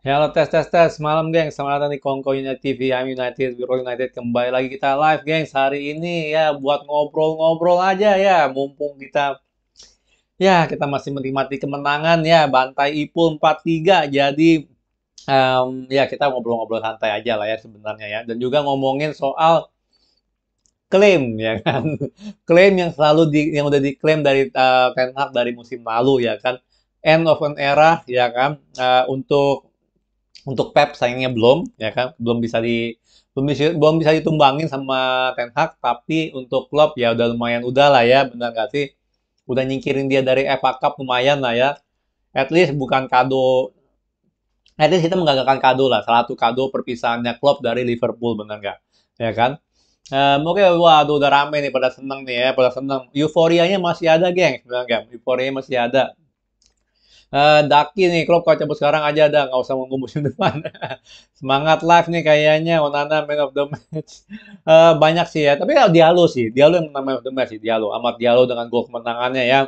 Halo tes tes tes, malam geng, selamat datang di Kongko United TV, I'm United, Biro United, kembali lagi kita live geng, hari ini ya buat ngobrol-ngobrol aja ya, mumpung kita, ya kita masih menikmati kemenangan ya, bantai Ipul 4-3, jadi um, ya kita ngobrol-ngobrol santai aja lah ya sebenarnya ya, dan juga ngomongin soal klaim ya kan, klaim yang selalu di, yang udah diklaim dari uh, Ten Hag dari musim lalu ya kan, end of an era ya kan, uh, untuk untuk Pep sayangnya belum ya kan belum bisa di belum bisa belum bisa ditumbangin sama Ten Hag tapi untuk Klopp ya udah lumayan udah lah ya benar gak sih udah nyingkirin dia dari FA Cup lumayan lah ya at least bukan kado at least kita menggagalkan kado lah salah satu kado perpisahannya Klopp dari Liverpool benar gak ya kan Um, Oke, okay, waduh udah rame nih, pada seneng nih ya, pada seneng. Euforianya masih ada, geng. Sebenarnya, euforianya masih ada. Uh, Daki nih, klub kau cabut sekarang aja dah, nggak usah nunggu musim depan. Semangat live nih kayaknya, Onana man of the match. Uh, banyak sih ya, tapi ya Diallo sih, dialog yang man of the match sih, dialog. Amat dialog dengan gol kemenangannya ya.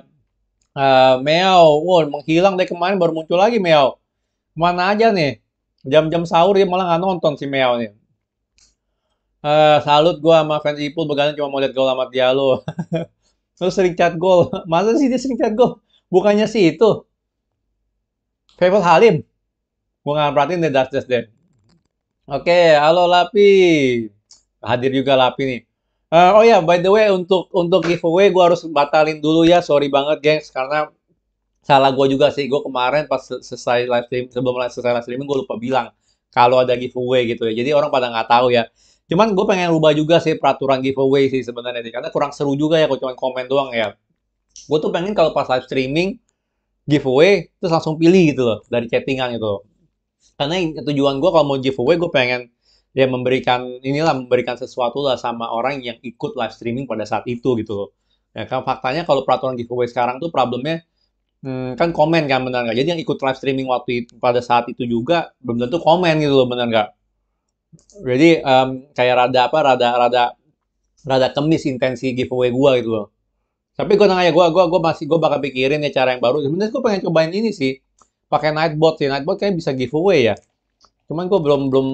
Uh, eh, Meow wow, menghilang dari kemarin baru muncul lagi Meow. Mana aja nih? Jam-jam sahur dia malah nggak nonton si Meow nih. Uh, salut gue sama fans Ipul begadang cuma mau lihat gol Amat Diallo. Terus sering chat gol. Masa sih dia sering chat gol? Bukannya sih itu. Faithful Halim. Gue nggak perhatiin deh just that. Oke, okay, halo Lapi. Hadir juga Lapi nih. Uh, oh ya, yeah, by the way untuk untuk giveaway gue harus batalin dulu ya. Sorry banget, gengs, karena salah gue juga sih. Gue kemarin pas selesai live stream, sebelum selesai live streaming gue lupa bilang kalau ada giveaway gitu ya. Jadi orang pada nggak tahu ya. Cuman gue pengen rubah juga sih peraturan giveaway sih sebenarnya Karena kurang seru juga ya kalau cuma komen doang ya. Gue tuh pengen kalau pas live streaming giveaway terus langsung pilih gitu loh dari chattingan itu, karena tujuan gue kalau mau giveaway gue pengen ya memberikan inilah memberikan sesuatu lah sama orang yang ikut live streaming pada saat itu gitu loh ya kan faktanya kalau peraturan giveaway sekarang tuh problemnya hmm, kan komen kan benar nggak jadi yang ikut live streaming waktu itu, pada saat itu juga belum tentu komen gitu loh benar nggak jadi um, kayak rada apa rada rada rada kemis intensi giveaway gue gitu loh tapi gue nanya gue, gue, gue masih gue bakal pikirin ya cara yang baru. Sebenarnya gue pengen cobain ini sih, pakai nightbot sih. Nightbot kayak bisa giveaway ya. Cuman gue belum belum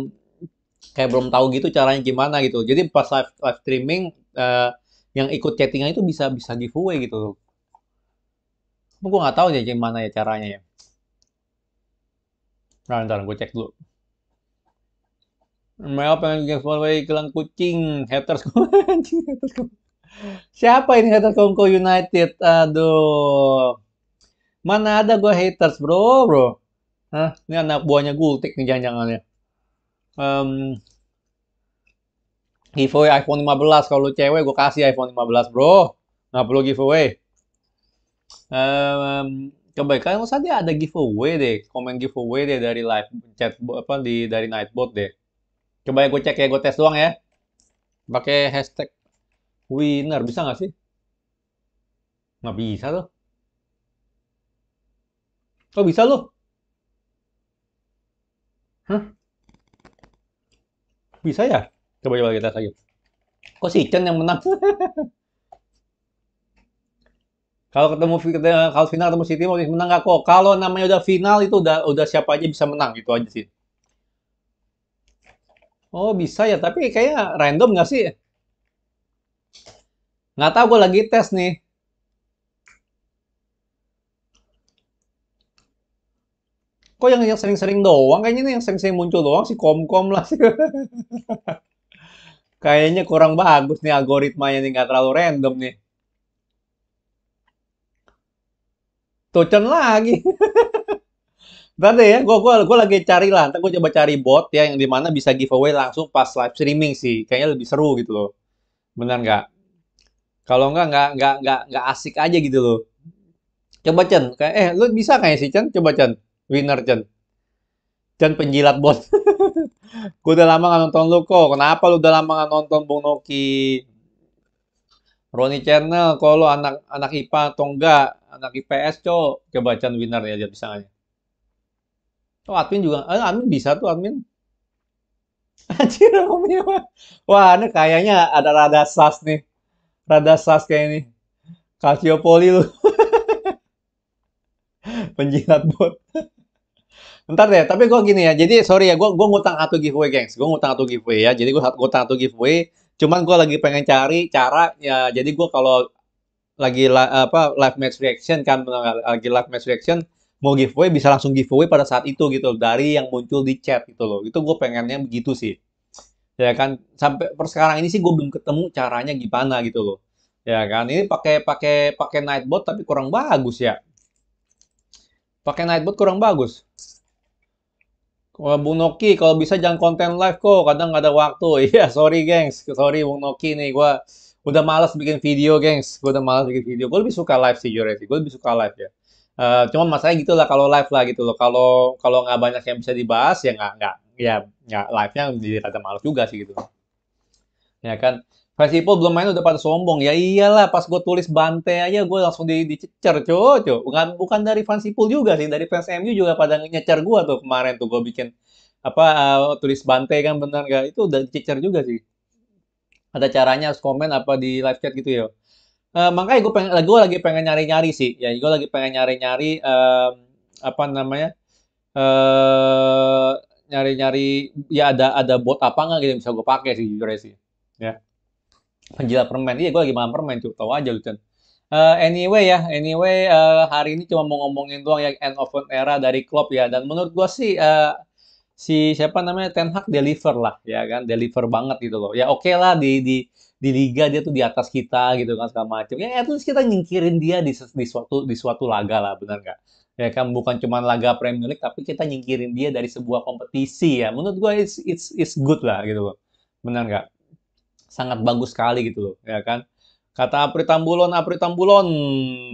kayak belum tahu gitu caranya gimana gitu. Jadi pas live, live streaming uh, yang ikut chattingan itu bisa bisa giveaway gitu. Gue nggak tahu ya gimana ya caranya ya. Nah, ntar gue cek dulu. Mel pengen giveaway kelang kucing, haters haters Siapa ini haters Kongko United? Aduh. Mana ada gue haters, bro, bro. Hah? Ini anak buahnya Gultik nih jangan-jangan ya. Um, giveaway iPhone 15. Kalau cewek gue kasih iPhone 15, bro. Nggak perlu giveaway. Um, kebaikan usah dia ada giveaway deh. Komen giveaway deh dari live chat apa di dari Nightbot deh. Coba ya gue cek ya, gue tes doang ya. Pakai hashtag winner bisa nggak sih nggak bisa loh oh bisa loh Hah? bisa ya coba coba kita lagi kok si Chen yang menang kalau ketemu kalau final ketemu City mau menang gak kok kalau namanya udah final itu udah udah siapa aja bisa menang gitu aja sih oh bisa ya tapi kayaknya random nggak sih Nggak tahu gue lagi tes nih. Kok yang yang sering-sering doang? Kayaknya nih yang sering-sering muncul doang si kom-kom lah sih. Kayaknya kurang bagus nih algoritmanya nih. Nggak terlalu random nih. Tocen lagi. Nanti ya, gue gua, gua lagi cari lah. Nanti gue coba cari bot ya yang dimana bisa giveaway langsung pas live streaming sih. Kayaknya lebih seru gitu loh. Bener nggak? kalau enggak enggak, enggak, enggak enggak asik aja gitu loh coba Chen kayak eh lu bisa kayak ya sih Chen coba Chen winner Chen Chen penjilat bot. gue udah lama gak nonton lu kok kenapa lu udah lama gak nonton Bung Noki Roni Channel kalau anak anak IPA atau enggak anak IPS co coba Chen winner ya dia bisa aja ya? Oh admin juga, eh, admin bisa tuh admin. Anjir Romeo. Wah, ini kayaknya ada rada sas nih. Rada kayak ini. Poli lu. Penjilat bot. Ntar deh, tapi gue gini ya. Jadi sorry ya, gue gua ngutang satu giveaway, gengs. Gue ngutang satu giveaway ya. Jadi gue ngutang satu giveaway. Cuman gue lagi pengen cari cara ya. Jadi gue kalau lagi apa live match reaction kan lagi live match reaction mau giveaway bisa langsung giveaway pada saat itu gitu dari yang muncul di chat gitu loh. Itu gue pengennya begitu sih ya kan sampai per sekarang ini sih gue belum ketemu caranya gimana gitu loh ya kan ini pakai pakai pakai nightbot tapi kurang bagus ya pakai nightbot kurang bagus Bung Noki, kalau bisa jangan konten live kok, kadang nggak ada waktu. Iya, sorry gengs, sorry Bung Noki nih, gue udah malas bikin video gengs, gue udah malas bikin video. Gue lebih suka live sih Jure, gue lebih suka live ya. Uh, cuman masalahnya gitu lah kalau live lah gitu loh. Kalau kalau nggak banyak yang bisa dibahas ya nggak nggak ya ya live-nya jadi rada malu juga sih gitu ya kan Festival belum main udah pada sombong ya iyalah pas gue tulis Bante aja gue langsung di, dicecer co co. bukan bukan dari Festival juga sih dari fans MU juga pada nyecer gue tuh kemarin tuh gue bikin apa uh, tulis Bante kan bener gak itu udah dicecer juga sih ada caranya harus komen apa di live chat gitu ya uh, makanya gue pengen gue lagi pengen nyari nyari sih ya gue lagi pengen nyari nyari uh, apa namanya eh nyari-nyari ya ada ada bot apa nggak gitu yang bisa gue pakai sih jujur sih ya penjilat permen iya gue lagi makan permen cuy tahu aja lu Chan uh, anyway ya anyway uh, hari ini cuma mau ngomongin doang ya end of an era dari Klopp ya dan menurut gue sih uh, si siapa namanya Ten Hag deliver lah ya kan deliver banget gitu loh ya oke okay lah di di di liga dia tuh di atas kita gitu kan segala macam ya at least kita nyingkirin dia di, di suatu di suatu laga lah benar nggak ya kan bukan cuma laga Premier League tapi kita nyingkirin dia dari sebuah kompetisi ya menurut gue it's it's it's good lah gitu loh benar nggak sangat bagus sekali gitu loh ya kan kata Apri Tambulon Apri Tambulon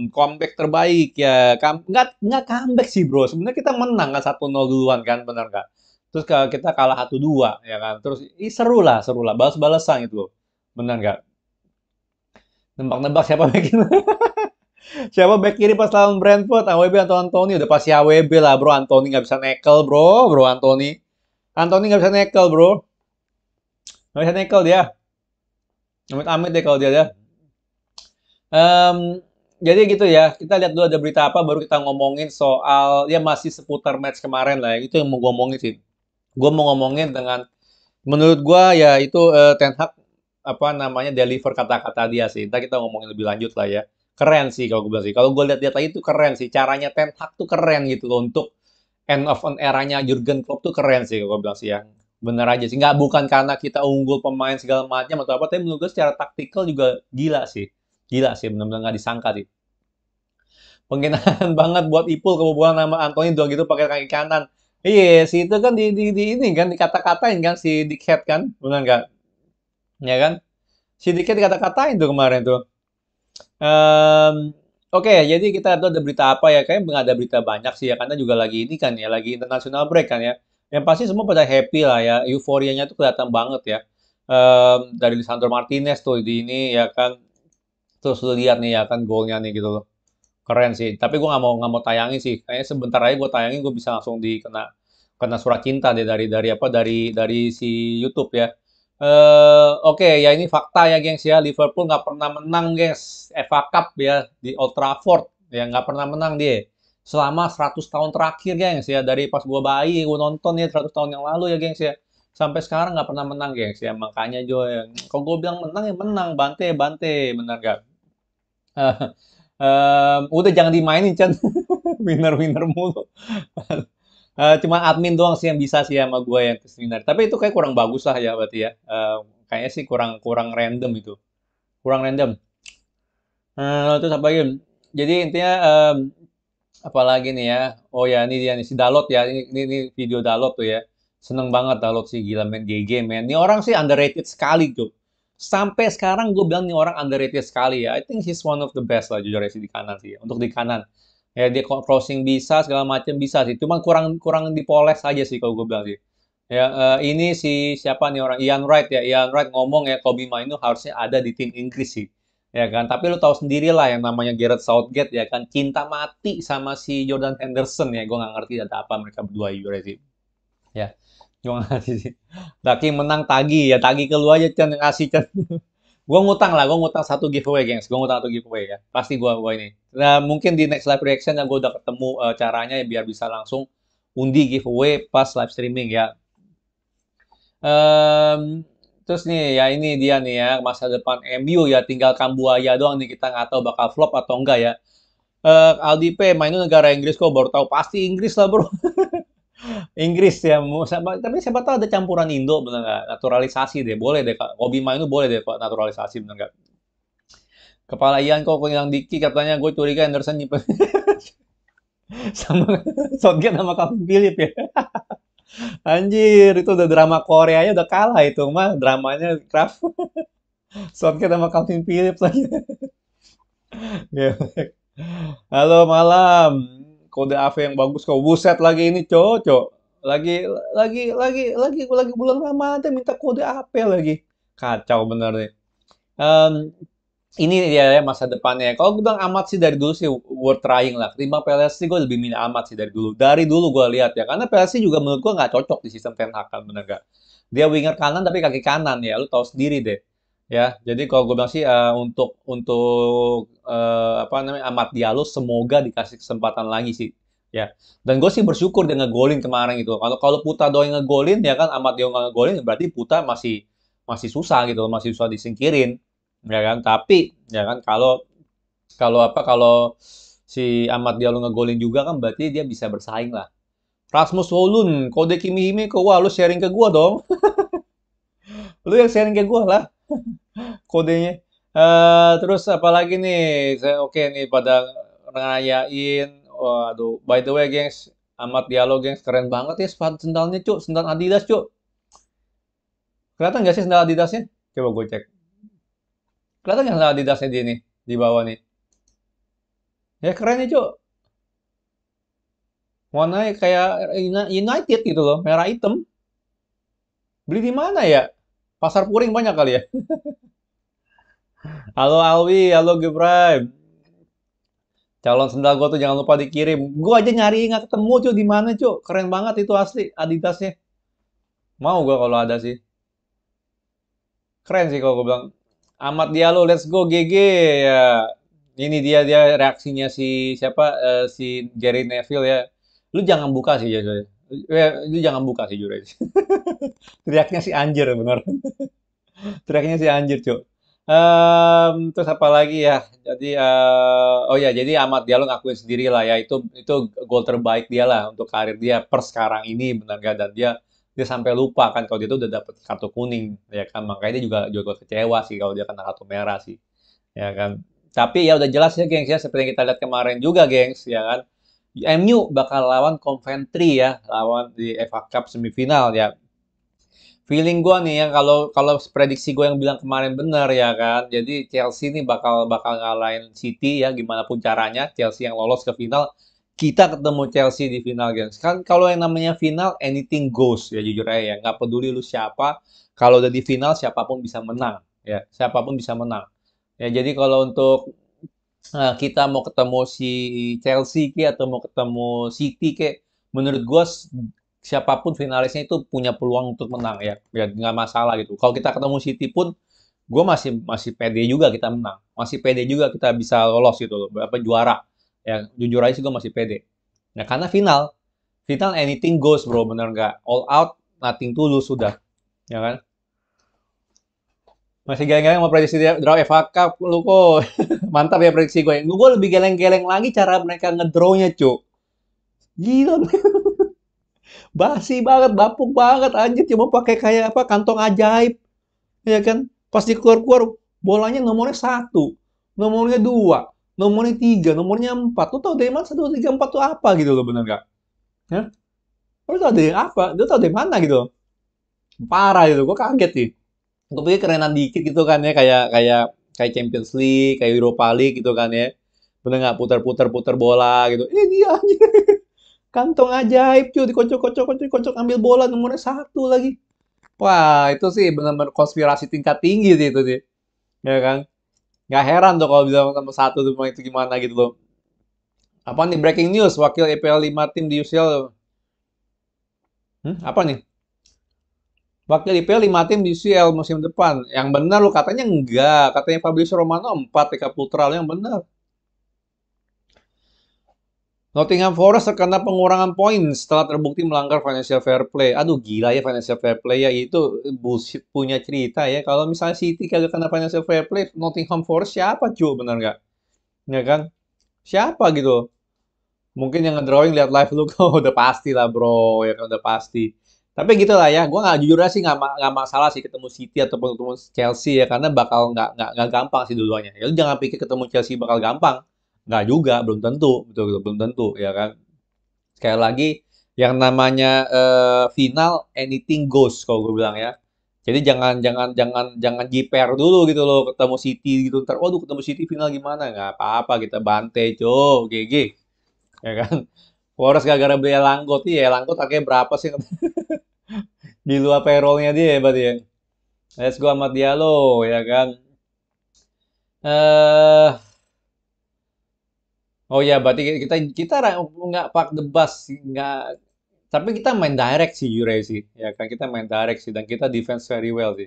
comeback terbaik ya Kam nggak nggak comeback sih bro sebenarnya kita menang kan satu nol duluan kan benar nggak terus kita kalah satu dua ya kan terus ih, seru lah seru lah balas balasan gitu loh benar nggak nembak nembak siapa bikin Siapa back kiri pas lawan Brentford? AWB atau Anthony? Udah pasti AWB lah bro. Anthony nggak bisa nekel bro. Bro Anthony. Anthony nggak bisa nekel bro. Nggak bisa nekel dia. Amit-amit deh kalau dia ya. Um, jadi gitu ya, kita lihat dulu ada berita apa baru kita ngomongin soal ya masih seputar match kemarin lah ya. Itu yang mau gue ngomongin sih. Gue mau ngomongin dengan menurut gue ya itu uh, Ten Hag apa namanya deliver kata-kata dia sih. nanti kita ngomongin lebih lanjut lah ya keren sih kalau gue bilang sih. Kalau gue lihat data itu keren sih. Caranya Ten Hag tuh keren gitu loh untuk end of an eranya Jurgen Klopp tuh keren sih gue bilang sih ya. Bener aja sih. Nggak bukan karena kita unggul pemain segala macam atau apa, tapi menurut gue secara taktikal juga gila sih. Gila sih, benar-benar nggak disangka sih. pengen banget buat Ipul kebobolan nama Anthony doang gitu pakai kaki kanan. Iya, sih itu kan di, di, di ini kan dikata-katain kan si Dickhead kan, benar nggak? Ya kan? Si Dickhead dikata-katain tuh kemarin tuh Um, Oke, okay, jadi kita tuh ada berita apa ya? Kayaknya nggak ada berita banyak sih ya, karena juga lagi ini kan ya, lagi internasional break kan ya. Yang pasti semua pada happy lah ya, euforianya tuh kelihatan banget ya. Um, dari Lisandro Martinez tuh di ini ya kan, terus lu lihat nih ya kan golnya nih gitu loh. Keren sih, tapi gue nggak mau nggak mau tayangin sih. Kayaknya sebentar aja gue tayangin, gue bisa langsung dikena kena surat cinta deh dari dari apa dari dari si YouTube ya. Uh, Oke okay, ya ini fakta ya gengs ya Liverpool nggak pernah menang gengs FA Cup ya di Old Trafford ya nggak pernah menang dia selama 100 tahun terakhir gengs ya dari pas gua bayi gua nonton ya 100 tahun yang lalu ya gengs ya sampai sekarang nggak pernah menang gengs ya makanya Jo ya kalau gua bilang menang ya menang bante bante benar gak uh, um, udah jangan dimainin Chan winner winner mulu Uh, cuma admin doang sih yang bisa sih sama gue yang ke seminar. Tapi itu kayak kurang bagus lah ya berarti ya. Uh, kayaknya sih kurang kurang random itu. Kurang random. Uh, terus apa lagi? Jadi intinya um, apalagi nih ya. Oh ya ini dia nih si Dalot ya. Ini, ini, ini video Dalot tuh ya. Seneng banget Dalot sih gila main GG man. Ini orang sih underrated sekali tuh. Sampai sekarang gue bilang nih orang underrated sekali ya. I think he's one of the best lah jujur ya sih di kanan sih. Ya. Untuk di kanan ya dia crossing bisa segala macam bisa sih cuman kurang kurang dipoles aja sih kalau gue bilang sih ya uh, ini si siapa nih orang Ian Wright ya Ian Wright ngomong ya Kobe Mainu harusnya ada di tim Inggris sih ya kan tapi lu tahu sendiri lah yang namanya Gareth Southgate ya kan cinta mati sama si Jordan Henderson ya gue nggak ngerti ada apa mereka berdua juga sih ya cuma ngerti sih Daki menang tagi ya tagi keluar aja Chan ngasih Chan gue ngutang lah, gue ngutang satu giveaway, gengs. Gue ngutang satu giveaway ya. Pasti gue gue ini. Nah, mungkin di next live reaction yang gue udah ketemu uh, caranya ya, biar bisa langsung undi giveaway pas live streaming ya. Um, terus nih ya ini dia nih ya masa depan MU ya tinggal Kambuaya doang nih kita nggak tahu bakal flop atau enggak ya. Uh, Aldi P mainnya negara Inggris kok baru tahu pasti Inggris lah bro. Inggris ya tapi siapa tahu ada campuran Indo benar nggak naturalisasi deh boleh deh kak main itu boleh deh pak naturalisasi benar nggak kepala Ian kok hilang Diki katanya gue curiga Anderson nyimpen sama Southgate sama Calvin Philip ya anjir itu udah drama Korea ya, udah kalah itu mah dramanya Kraft Southgate sama Calvin Philip lagi Halo malam, kode AV yang bagus kau buset lagi ini cocok lagi lagi lagi lagi lagi bulan Ramadan minta kode AV lagi kacau bener nih um, ini dia ya masa depannya kalau gue bilang amat sih dari dulu sih worth trying lah ketimbang PLS sih gue lebih milih amat sih dari dulu dari dulu gue lihat ya karena PLS juga menurut gue nggak cocok di sistem Ten Hag bener gak dia winger kanan tapi kaki kanan ya lu tahu sendiri deh ya jadi kalau gue bilang sih uh, untuk untuk uh, apa namanya Amat Diallo semoga dikasih kesempatan lagi sih ya dan gue sih bersyukur dengan golin kemarin gitu kalau kalau Puta doang ngegolin ya kan Ahmad Diallo ngegolin ya berarti Puta masih masih susah gitu masih susah disingkirin ya kan tapi ya kan kalau kalau apa kalau si Ahmad Diallo ngegolin juga kan berarti dia bisa bersaing lah Rasmus Holun kode Kimi kok wah lu sharing ke gue dong lu yang sharing ke gue lah kodenya Uh, terus apalagi nih, oke okay nih pada ngerayain. Waduh, by the way gengs, amat dialog gengs keren banget ya sepatu sendalnya cuk, sendal Adidas cuk. Kelihatan nggak sih sendal Adidasnya? Coba gue cek. Kelihatan nggak sendal Adidasnya di ini, di bawah nih? Ya keren nih ya, cuk. Warna kayak United gitu loh, merah hitam. Beli di mana ya? Pasar Puring banyak kali ya. Halo Alwi, halo Gibran. Calon sendal gue tuh jangan lupa dikirim. Gue aja nyari nggak ketemu cuy di mana cuy. Keren banget itu asli Adidasnya. Mau gue kalau ada sih. Keren sih kalau gue bilang. Amat lo let's go GG ya. Ini dia dia reaksinya si siapa uh, si Gary Neville ya. Lu jangan buka sih ya, lu jangan buka sih Jure. Teriaknya si anjir bener. Teriaknya si anjir, cuy Um, terus apa lagi ya? Jadi uh, oh ya, jadi dia Dialog ngakuin sendiri lah ya itu itu gol terbaik dia lah untuk karir dia per sekarang ini benar gak dan dia dia sampai lupa kan kalau dia tuh udah dapet kartu kuning ya kan makanya dia juga juga kecewa sih kalau dia kena kartu merah sih ya kan. Tapi ya udah jelas ya gengs ya seperti yang kita lihat kemarin juga gengs ya kan. MU bakal lawan Coventry ya lawan di FA Cup semifinal ya feeling gue nih ya kalau kalau prediksi gue yang bilang kemarin benar ya kan. Jadi Chelsea ini bakal bakal ngalahin City ya gimana pun caranya Chelsea yang lolos ke final kita ketemu Chelsea di final guys kan kalau yang namanya final anything goes ya jujur aja ya nggak peduli lu siapa kalau udah di final siapapun bisa menang ya siapapun bisa menang ya jadi kalau untuk nah, kita mau ketemu si Chelsea ke atau mau ketemu City ke menurut gue siapapun finalisnya itu punya peluang untuk menang ya ya nggak masalah gitu kalau kita ketemu City pun gue masih masih pede juga kita menang masih pede juga kita bisa lolos gitu loh berapa juara ya jujur aja sih gue masih pede nah karena final final anything goes bro bener nggak all out nothing to lose sudah ya kan masih geleng-geleng mau prediksi draw FA Cup lu kok mantap ya prediksi gue ya. gue lebih geleng-geleng lagi cara mereka ngedrawnya cuk gila basi banget bapuk banget anjir cuma pakai kayak apa kantong ajaib ya kan pas dikeluar-keluar bolanya nomornya satu nomornya dua nomornya tiga nomornya empat tuh tau dari mana satu tiga empat tuh apa gitu loh bener gak Ya, lu tau dari apa lu tau dari mana gitu parah gitu gue kaget sih gue kerenan dikit gitu kan ya kayak kayak kayak Champions League kayak Europa League gitu kan ya bener nggak putar-putar putar bola gitu ini eh, dia anjir Kantong ajaib cuy, dikocok-kocok, kocok-kocok ambil bola nomornya satu lagi. Wah, itu sih benar-benar konspirasi tingkat tinggi sih itu sih. Ya kan? nggak heran tuh kalau bisa nomor satu tuh itu gimana gitu loh. Apa nih breaking news wakil EPL 5 tim di UCL? Hmm, apa nih? Wakil IPL 5 tim di UCL musim depan. Yang benar lo katanya enggak. Katanya Fabrizio Romano 4, TK Putra lo yang benar. Nottingham Forest terkena pengurangan poin setelah terbukti melanggar financial fair play. Aduh gila ya financial fair play ya itu bullshit punya cerita ya. Kalau misalnya City kagak kena financial fair play, Nottingham Forest siapa cuy benar nggak? Ya kan? Siapa gitu? Mungkin yang ngedrawing lihat live lu kok oh, udah pasti lah bro ya kan udah pasti. Tapi gitu lah ya, gue nggak jujur sih nggak nggak masalah sih ketemu City ataupun ketemu Chelsea ya karena bakal nggak nggak gampang sih duluannya. Ya lu jangan pikir ketemu Chelsea bakal gampang nggak juga belum tentu betul betul belum tentu ya kan sekali lagi yang namanya uh, final anything goes kalau gue bilang ya jadi jangan jangan jangan jangan jiper dulu gitu loh ketemu City gitu ntar waduh ketemu City final gimana nggak apa-apa kita bantai co GG ya kan Forest gara-gara beli langkot ya langkot harganya berapa sih di luar payrollnya dia ya berarti ya Let's go amat dia lo ya kan eh uh, Oh ya, berarti kita kita nggak pak the bus, nggak tapi kita main direct sih Yurei sih, ya kan kita main direct sih dan kita defense very well sih.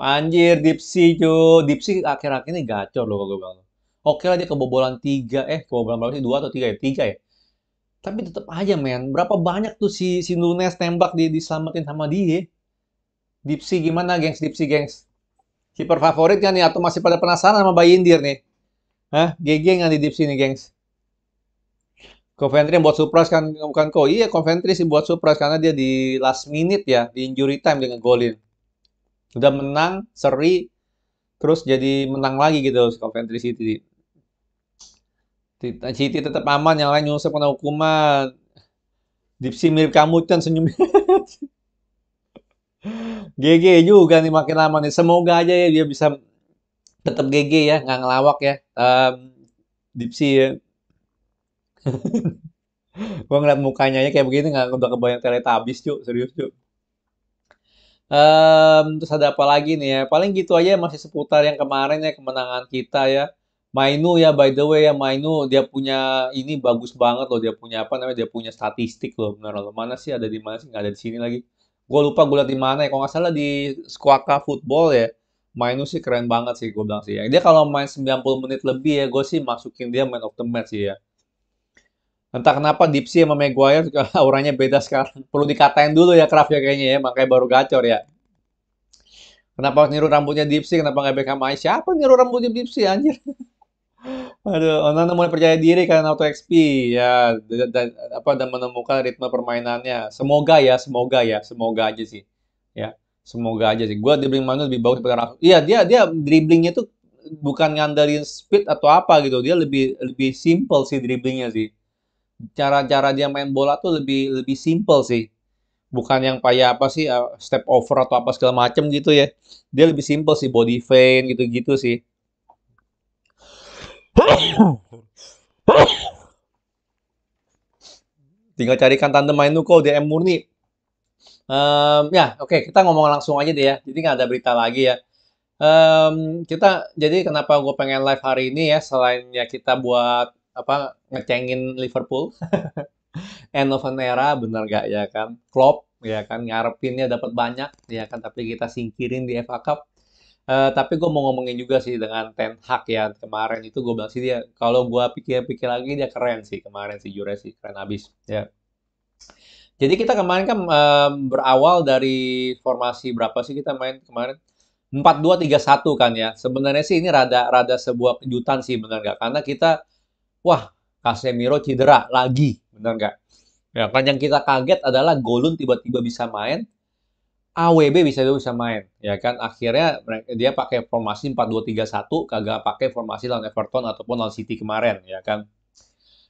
Anjir, Dipsy cu, Dipsy akhir-akhir ini gacor loh kalau gue bilang. Oke lah dia kebobolan tiga, eh kebobolan berapa sih dua atau tiga ya? Tiga ya. Tapi tetap aja men, berapa banyak tuh si si Nunes tembak di diselamatin sama dia. Dipsy gimana gengs, Dipsy gengs? Kiper favorit kan nih atau masih pada penasaran sama Bayi Indir nih? Hah, GG nggak di Dipsy nih gengs? Coventry yang buat surprise kan bukan kok. Iya Coventry sih buat surprise karena dia di last minute ya di injury time dengan golin. Udah menang seri terus jadi menang lagi gitu Coventry City. City tetap aman, yang lain nyusup kena hukuman. Dipsi mirip kamu dan senyumnya. GG juga nih makin lama nih. Semoga aja ya dia bisa tetap GG ya, nggak ngelawak ya. Um, Dipsi ya gue ngeliat mukanya ya kayak begini nggak udah kebayang teletabis cuy serius cuy. Um, terus ada apa lagi nih ya? Paling gitu aja masih seputar yang kemarin ya kemenangan kita ya. Mainu ya by the way ya Mainu dia punya ini bagus banget loh dia punya apa namanya dia punya statistik loh benar loh mana sih ada di mana sih nggak ada di sini lagi gue lupa gue liat di mana ya kalau nggak salah di Squaka Football ya Mainu sih keren banget sih gue bilang sih ya dia kalau main 90 menit lebih ya gue sih masukin dia main of the match sih ya Entah kenapa Dipsy sama Maguire auranya beda sekarang. Perlu dikatain dulu ya Kraft ya kayaknya ya, makanya baru gacor ya. Kenapa niru rambutnya Dipsy, kenapa nggak Beckham Siapa niru rambutnya Dipsy anjir? Aduh, Onana mulai percaya diri karena auto XP ya dan, dan apa dan menemukan ritme permainannya. Semoga ya, semoga ya, semoga aja sih. Ya, semoga aja sih. Gue dribbling Manu lebih bagus daripada Rafa. Iya, dia dia dribblingnya tuh bukan ngandelin speed atau apa gitu. Dia lebih lebih simple sih dribblingnya sih cara-cara dia main bola tuh lebih lebih simple sih bukan yang kayak apa sih eh, step over atau apa segala macem gitu ya dia lebih simple sih body feint gitu-gitu sih tinggal carikan tante main nuko DM murni um, ya oke okay, kita ngomong langsung aja deh ya jadi nggak ada berita lagi ya um, kita jadi kenapa gue pengen live hari ini ya selain ya kita buat apa ngecengin Liverpool. End of an era benar gak ya kan? Klopp ya kan ngarepinnya dapat banyak ya kan tapi kita singkirin di FA Cup. Uh, tapi gue mau ngomongin juga sih dengan Ten Hag ya kemarin itu gue bilang sih dia kalau gue pikir-pikir lagi dia keren sih kemarin si Jure sih keren abis ya. Jadi kita kemarin kan um, berawal dari formasi berapa sih kita main kemarin? 4-2-3-1 kan ya. Sebenarnya sih ini rada rada sebuah kejutan sih benar nggak? Karena kita wah Casemiro cedera lagi, benar nggak? Ya kan yang kita kaget adalah Golun tiba-tiba bisa main, AWB bisa juga bisa main, ya kan? Akhirnya dia pakai formasi 4-2-3-1, kagak pakai formasi lawan Everton ataupun lawan City kemarin, ya kan?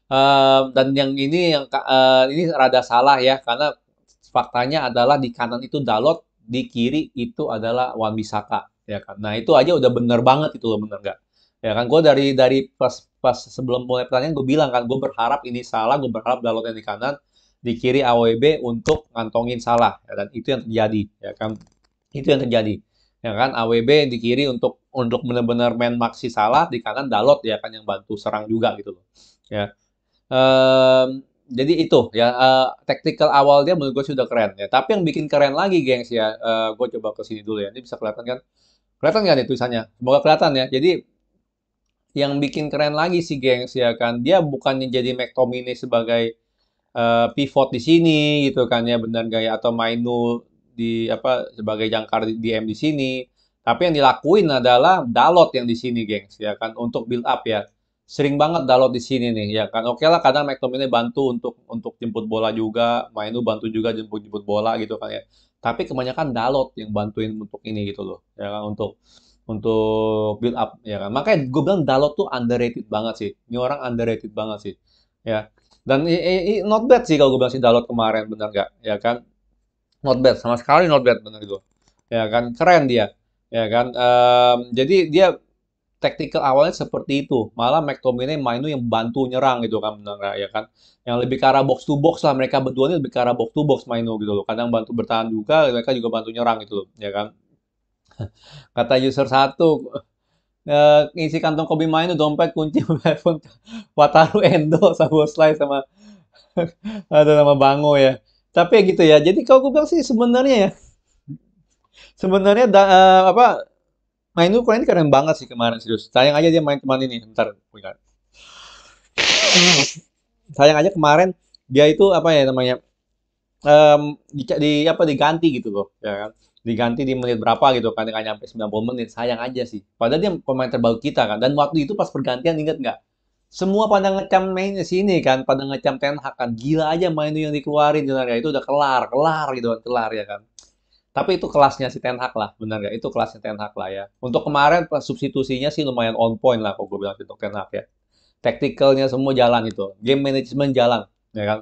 Uh, dan yang ini yang uh, ini rada salah ya karena faktanya adalah di kanan itu Dalot, di kiri itu adalah Wan Bisaka, ya kan? Nah itu aja udah bener banget itu loh bener nggak? ya kan gue dari dari pas pas sebelum mulai pertandingan gue bilang kan gue berharap ini salah gue berharap Dalot di kanan di kiri AWB untuk ngantongin salah ya, dan itu yang terjadi ya kan itu yang terjadi ya kan AWB di kiri untuk untuk benar-benar main maksi salah di kanan Dalot ya kan yang bantu serang juga gitu loh ya um, jadi itu ya uh, tactical awal dia menurut gue sudah keren ya tapi yang bikin keren lagi gengs ya uh, gue coba ke sini dulu ya ini bisa kelihatan kan kelihatan kan ya tulisannya semoga kelihatan ya jadi yang bikin keren lagi sih gengs ya kan dia bukannya jadi McTominay sebagai uh, pivot di sini gitu kan ya benar gaya ya atau Mainu di apa sebagai jangkar di DM di sini tapi yang dilakuin adalah Dalot yang di sini gengs ya kan untuk build up ya sering banget Dalot di sini nih ya kan oke okay lah kadang McTominay bantu untuk untuk jemput bola juga Mainu bantu juga jemput jemput bola gitu kan ya tapi kebanyakan Dalot yang bantuin untuk ini gitu loh ya kan untuk untuk build up ya kan makanya gue bilang Dalot tuh underrated banget sih ini orang underrated banget sih ya dan i, i, not bad sih kalau gue bilang si Dalot kemarin bener gak ya kan not bad sama sekali not bad bener gue ya kan keren dia ya kan um, jadi dia tactical awalnya seperti itu malah McTominay main yang bantu nyerang gitu kan bener gak ya kan yang lebih ke arah box to box lah mereka berdua ini lebih ke arah box to box main gitu loh kadang bantu bertahan juga mereka juga bantu nyerang gitu loh ya kan Kata user satu, uh, eh, isi kantong kopi main dompet, kunci, iPhone, Wataru, Endo, sama Slice, sama ada nama Bango ya. Tapi ya gitu ya. Jadi kalau gue bilang sih sebenarnya ya, sebenarnya da, uh, apa main itu keren keren banget sih kemarin serius. Sayang aja dia main kemarin ini. ntar Sayang aja kemarin dia itu apa ya namanya um, di, di apa diganti gitu loh ya kan diganti di menit berapa gitu kan nggak nyampe 90 menit sayang aja sih padahal dia pemain terbaru kita kan dan waktu itu pas pergantian inget nggak semua pada ngecam mainnya sini kan pada ngecam Ten Hag kan gila aja main yang dikeluarin sebenarnya gitu kan. itu udah kelar kelar gitu kan kelar ya kan tapi itu kelasnya si Ten Hag lah benar nggak itu kelasnya Ten Hag lah ya untuk kemarin substitusinya sih lumayan on point lah kok gue bilang itu Ten Hag ya taktikalnya semua jalan itu game management jalan ya kan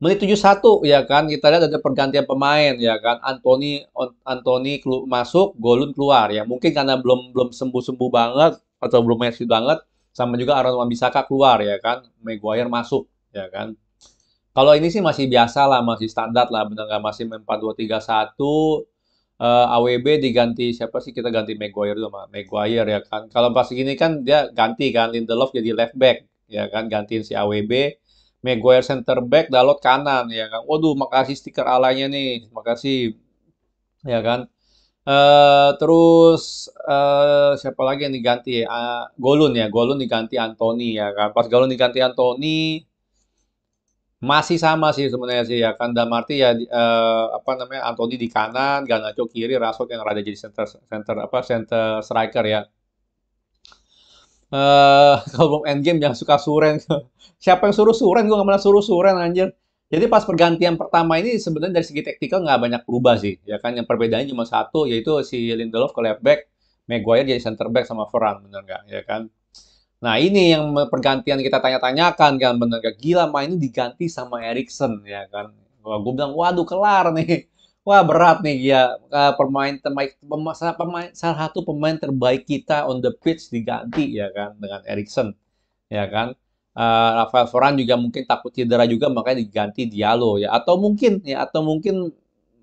Menit 71 ya kan kita lihat ada pergantian pemain ya kan Anthony Anthony masuk, Golun keluar ya. Mungkin karena belum belum sembuh-sembuh banget atau belum match banget sama juga Aaron wan Bisaka keluar ya kan. Maguire masuk ya kan. Kalau ini sih masih biasa lah, masih standar lah benar nggak masih 4 2 3 1 AWB diganti siapa sih kita ganti Maguire dulu sama Maguire ya kan. Kalau pas gini kan dia ganti kan Lindelof jadi left back ya kan gantiin si AWB Maguire center back, Dalot kanan ya kan. Waduh, makasih stiker alanya nih. Makasih. Ya kan. Uh, terus uh, siapa lagi yang diganti? Uh, Golun ya, Golun diganti Anthony ya kan. Pas Golun diganti Anthony masih sama sih sebenarnya sih ya kan Damarti ya uh, apa namanya Anthony di kanan, Ganacho kiri, Rashford yang rada jadi center center apa center striker ya eh uh, end Endgame yang suka Suren. Siapa yang suruh Suren? Gue gak pernah suruh Suren anjir. Jadi pas pergantian pertama ini sebenarnya dari segi taktikal nggak banyak berubah sih, ya kan? Yang perbedaannya cuma satu, yaitu si Lindelof ke left back, Maguire jadi center back sama Ferran, bener nggak? Ya kan? Nah ini yang pergantian kita tanya-tanyakan kan, bener nggak? Gila ini diganti sama Erikson, ya kan? gue bilang, waduh kelar nih wah berat nih ya uh, pemain terbaik pemain, salah satu pemain terbaik kita on the pitch diganti ya kan dengan Erikson ya kan uh, Rafael Varane juga mungkin takut cedera juga makanya diganti Diallo ya atau mungkin ya atau mungkin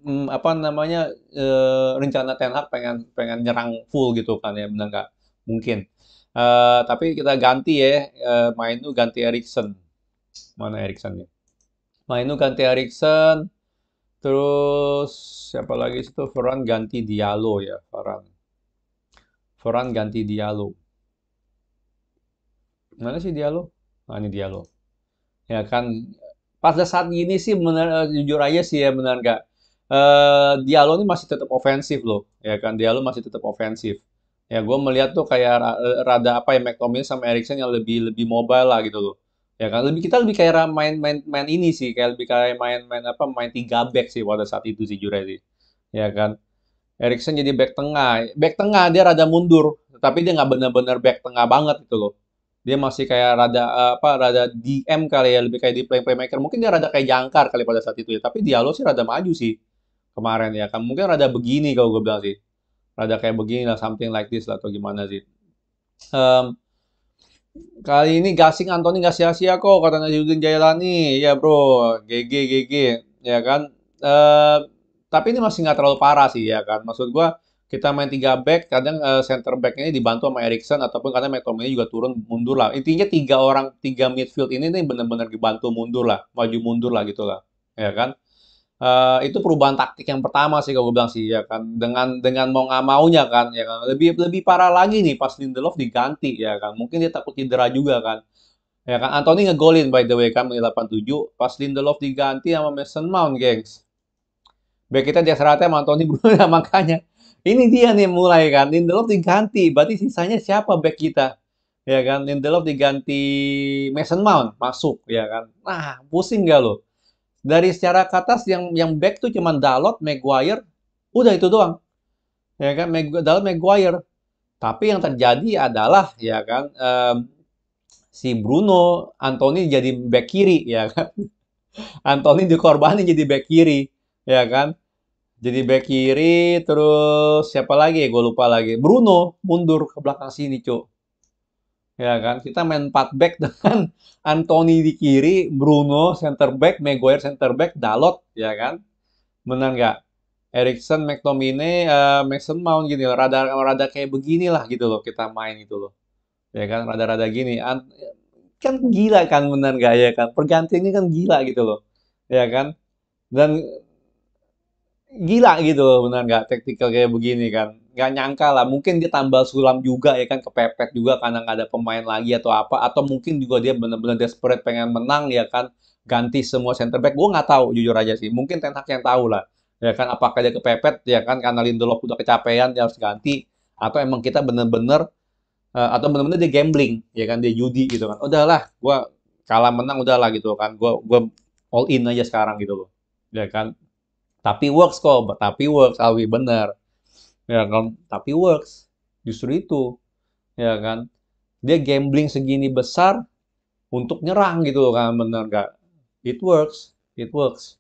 hmm, apa namanya uh, rencana Ten Hag pengen pengen nyerang full gitu kan ya benar nggak mungkin uh, tapi kita ganti ya uh, Mainu ganti Erikson mana Erikson ya Mainu ganti Erikson Terus siapa lagi itu Ferran ganti Diallo ya Ferran. Ferran ganti Diallo. Mana sih Diallo? Nah, ini Diallo. Ya kan pada saat ini sih benar eh, jujur aja sih ya benar nggak uh, Diallo ini masih tetap ofensif loh ya kan Diallo masih tetap ofensif ya gue melihat tuh kayak eh, rada apa ya McTominay sama Erikson yang lebih lebih mobile lah gitu loh ya kan lebih kita lebih kayak main main main ini sih kayak lebih kayak main main apa main tiga back sih pada saat itu sih Jure ya kan Erikson jadi back tengah back tengah dia rada mundur tapi dia nggak benar-benar back tengah banget gitu loh dia masih kayak rada eh, apa rada DM kali ya lebih kayak di play playmaker mungkin dia rada kayak jangkar kali pada saat itu ya tapi dia lo sih rada maju sih kemarin ya kan mungkin rada begini kalau gue bilang sih rada kayak begini lah something like this lah atau gimana sih um, Kali ini gasing Anthony gak sia-sia kok kata Naziruddin Jailani. Ya bro, GG GG ya kan. E, tapi ini masih nggak terlalu parah sih ya kan. Maksud gua kita main 3 back, kadang e, center back ini dibantu sama Erikson ataupun kadang McTominay juga turun mundur lah. Intinya tiga orang tiga midfield ini nih benar-benar dibantu mundur lah, maju mundur lah gitu lah. Ya kan? Uh, itu perubahan taktik yang pertama sih kalau gue bilang sih ya kan dengan dengan mau nggak maunya kan ya kan lebih lebih parah lagi nih pas Lindelof diganti ya kan mungkin dia takut cedera juga kan ya kan Anthony ngegolin by the way kan 87 pas Lindelof diganti sama Mason Mount gengs baik kita dia serata sama Anthony Bruno makanya ini dia nih mulai kan Lindelof diganti berarti sisanya siapa back kita ya kan Lindelof diganti Mason Mount masuk ya kan nah pusing gak loh dari secara ke atas yang yang back tuh cuman Dalot, Maguire, udah itu doang. Ya kan Mag Dalot Maguire. Tapi yang terjadi adalah ya kan um, si Bruno Anthony jadi back kiri ya kan. Anthony dikorbanin jadi back kiri ya kan. Jadi back kiri terus siapa lagi gue lupa lagi. Bruno mundur ke belakang sini, cuy ya kan kita main 4 back dengan Anthony di kiri Bruno center back Maguire center back Dalot ya kan benar nggak Erikson McTominay uh, Mason Mount gini loh rada rada kayak beginilah gitu loh kita main itu loh ya kan rada-rada gini An kan gila kan benar gak ya kan Pergantian ini kan gila gitu loh ya kan dan gila gitu loh benar gak, taktikal kayak begini kan nggak nyangka lah mungkin dia tambal sulam juga ya kan kepepet juga karena nggak ada pemain lagi atau apa atau mungkin juga dia benar-benar desperate pengen menang ya kan ganti semua center back gue nggak tahu jujur aja sih mungkin Ten Hag yang tahu lah ya kan apakah dia kepepet ya kan karena Lindelof udah kecapean dia harus ganti atau emang kita benar-benar uh, eh, atau benar-benar dia gambling ya kan dia judi gitu kan udahlah gue kalah menang udahlah gitu kan gue gue all in aja sekarang gitu loh ya kan tapi works kok tapi works Alwi bener ya kan tapi works justru itu ya kan dia gambling segini besar untuk nyerang gitu kan bener nggak it works it works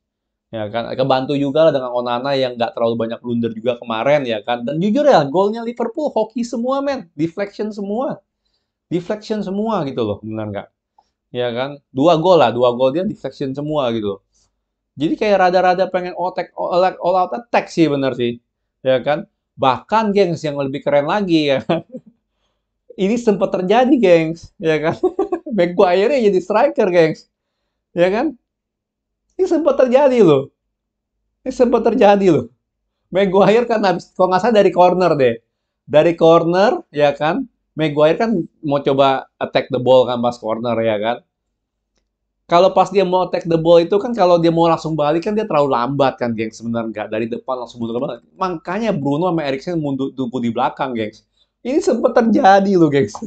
ya kan kebantu juga lah dengan Onana yang nggak terlalu banyak blunder juga kemarin ya kan dan jujur ya golnya Liverpool hoki semua men deflection semua deflection semua gitu loh benar nggak ya kan dua gol lah dua gol dia deflection semua gitu loh. jadi kayak rada-rada pengen all, all out attack sih bener sih ya kan Bahkan gengs yang lebih keren lagi ya. Kan? Ini sempat terjadi gengs, ya kan? Maguire jadi striker gengs. Ya kan? Ini sempat terjadi loh. Ini sempat terjadi loh. Maguire kan habis kalau nggak salah dari corner deh. Dari corner ya kan? Maguire kan mau coba attack the ball kan pas corner ya kan? kalau pas dia mau attack the ball itu kan kalau dia mau langsung balik kan dia terlalu lambat kan gengs sebenarnya nggak dari depan langsung mundur balik makanya Bruno sama Eriksen mundur tumpu di belakang gengs ini sempat terjadi loh gengs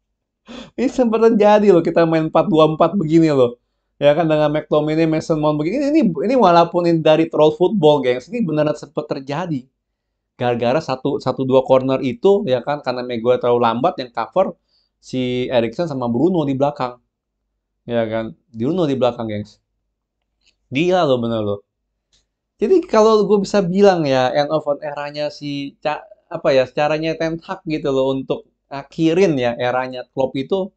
ini sempat terjadi loh kita main 4-2-4 begini loh ya kan dengan McTominay, Mason Mount begini ini ini walaupun ini dari troll football gengs ini beneran sempat terjadi gara-gara satu satu dua corner itu ya kan karena Maguire terlalu lambat yang cover si Eriksen sama Bruno di belakang ya kan Uno di belakang gengs dia lo bener lo jadi kalau gue bisa bilang ya end of an eranya si apa ya caranya Ten gitu loh untuk akhirin ya eranya Klopp itu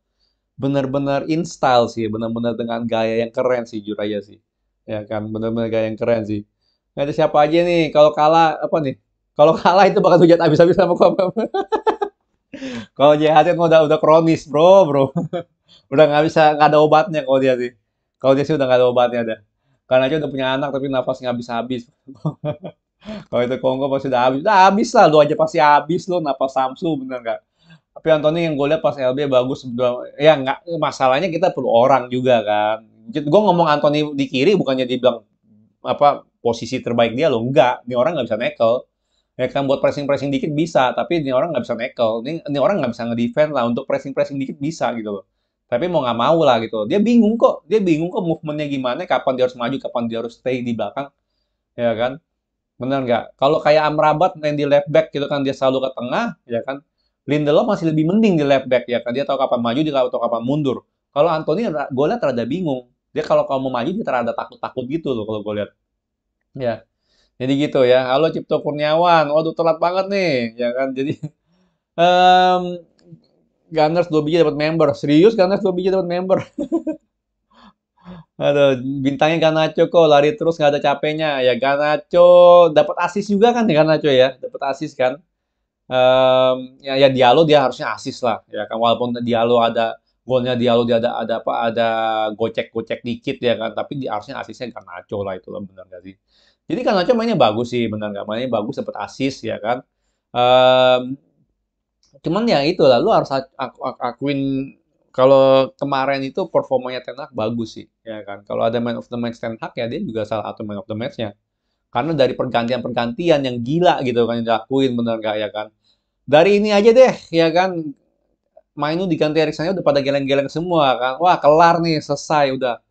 benar-benar in style sih, benar-benar dengan gaya yang keren sih jujur aja sih. Ya kan, benar-benar gaya yang keren sih. Nggak ada siapa aja nih kalau kalah apa nih? Kalau kalah itu bakal hujat habis-habis sama Klopp. kalau JHT udah udah kronis, Bro, Bro. udah nggak bisa nggak ada obatnya kalau dia sih kalau dia sih udah nggak ada obatnya ada karena aja udah punya anak tapi nafas nggak bisa habis kalau itu Kongo pasti udah habis udah habis lah lu aja pasti habis lo nafas Samsu bener nggak tapi Anthony yang gue lihat pas LB bagus ya nggak masalahnya kita perlu orang juga kan gue ngomong Anthony di kiri bukannya dia bilang apa posisi terbaik dia lo enggak ini orang nggak bisa nekel ya kan buat pressing pressing dikit bisa tapi ini orang nggak bisa nekel ini, ini orang nggak bisa ngedefend lah untuk pressing pressing dikit bisa gitu loh tapi mau nggak mau lah gitu dia bingung kok dia bingung kok movementnya gimana kapan dia harus maju kapan dia harus stay di belakang ya kan bener nggak kalau kayak Amrabat main di left back gitu kan dia selalu ke tengah ya kan Lindelof masih lebih mending di left back ya kan dia tahu kapan maju dia tahu kapan mundur kalau Anthony gue lihat rada bingung dia kalau kalau mau maju dia rada takut-takut gitu loh kalau gue lihat ya jadi gitu ya halo Cipto Kurniawan waduh telat banget nih ya kan jadi um, Gunners 2 biji dapat member. Serius Gunners 2 biji dapat member. Aduh, bintangnya Ganacho kok lari terus nggak ada capeknya. Ya Ganacho dapat asis juga kan ya Ganacho ya, dapat asis kan. Um, ya, ya Dialo dia harusnya asis lah. Ya kan walaupun Dialo ada golnya Dialo dia ada ada apa ada gocek-gocek dikit ya kan, tapi di, harusnya asisnya Ganacho lah itu lah benar gak sih? Jadi Ganacho mainnya bagus sih, benar nggak? Mainnya bagus dapat asis ya kan. Um, cuman ya itu lah, lu harus aku, ak akuin kalau kemarin itu performanya Ten Hag bagus sih, ya kan. Kalau ada man of the match Ten Hag ya dia juga salah satu man of the matchnya Karena dari pergantian-pergantian yang gila gitu kan yang dilakuin bener gak ya kan. Dari ini aja deh ya kan main Mainu diganti Eriksannya udah pada geleng-geleng semua kan. Wah, kelar nih, selesai udah.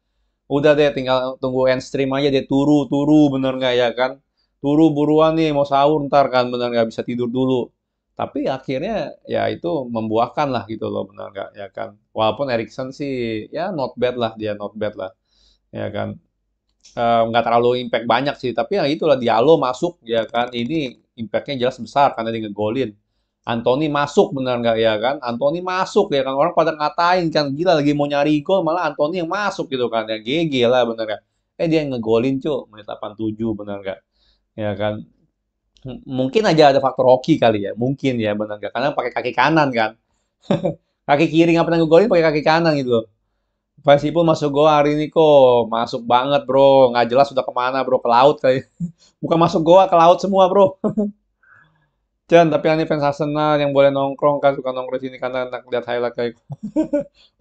Udah deh tinggal tunggu end stream aja deh turu, turu bener gak ya kan? Turu buruan nih mau sahur ntar kan bener gak bisa tidur dulu tapi akhirnya ya itu membuahkan lah gitu loh benar nggak ya kan walaupun Erikson sih ya not bad lah dia not bad lah ya kan eh, nggak uh, terlalu impact banyak sih tapi ya itulah Diallo masuk ya kan ini impactnya jelas besar karena dia ngegolin Anthony masuk benar nggak ya kan Anthony masuk ya kan orang pada ngatain kan gila lagi mau nyari gol malah Anthony yang masuk gitu kan ya GG lah benar nggak eh dia yang ngegolin cuy menit 87 benar nggak ya kan mungkin aja ada faktor hoki kali ya mungkin ya benar nggak karena pakai kaki kanan kan kaki kiri nggak pernah ngegolin pakai kaki kanan gitu loh pun masuk gol hari ini kok masuk banget bro nggak jelas sudah kemana bro ke laut kali bukan masuk goa ke laut semua bro Jan tapi ini fans Arsenal yang boleh nongkrong kan suka nongkrong sini karena enak lihat highlight kayak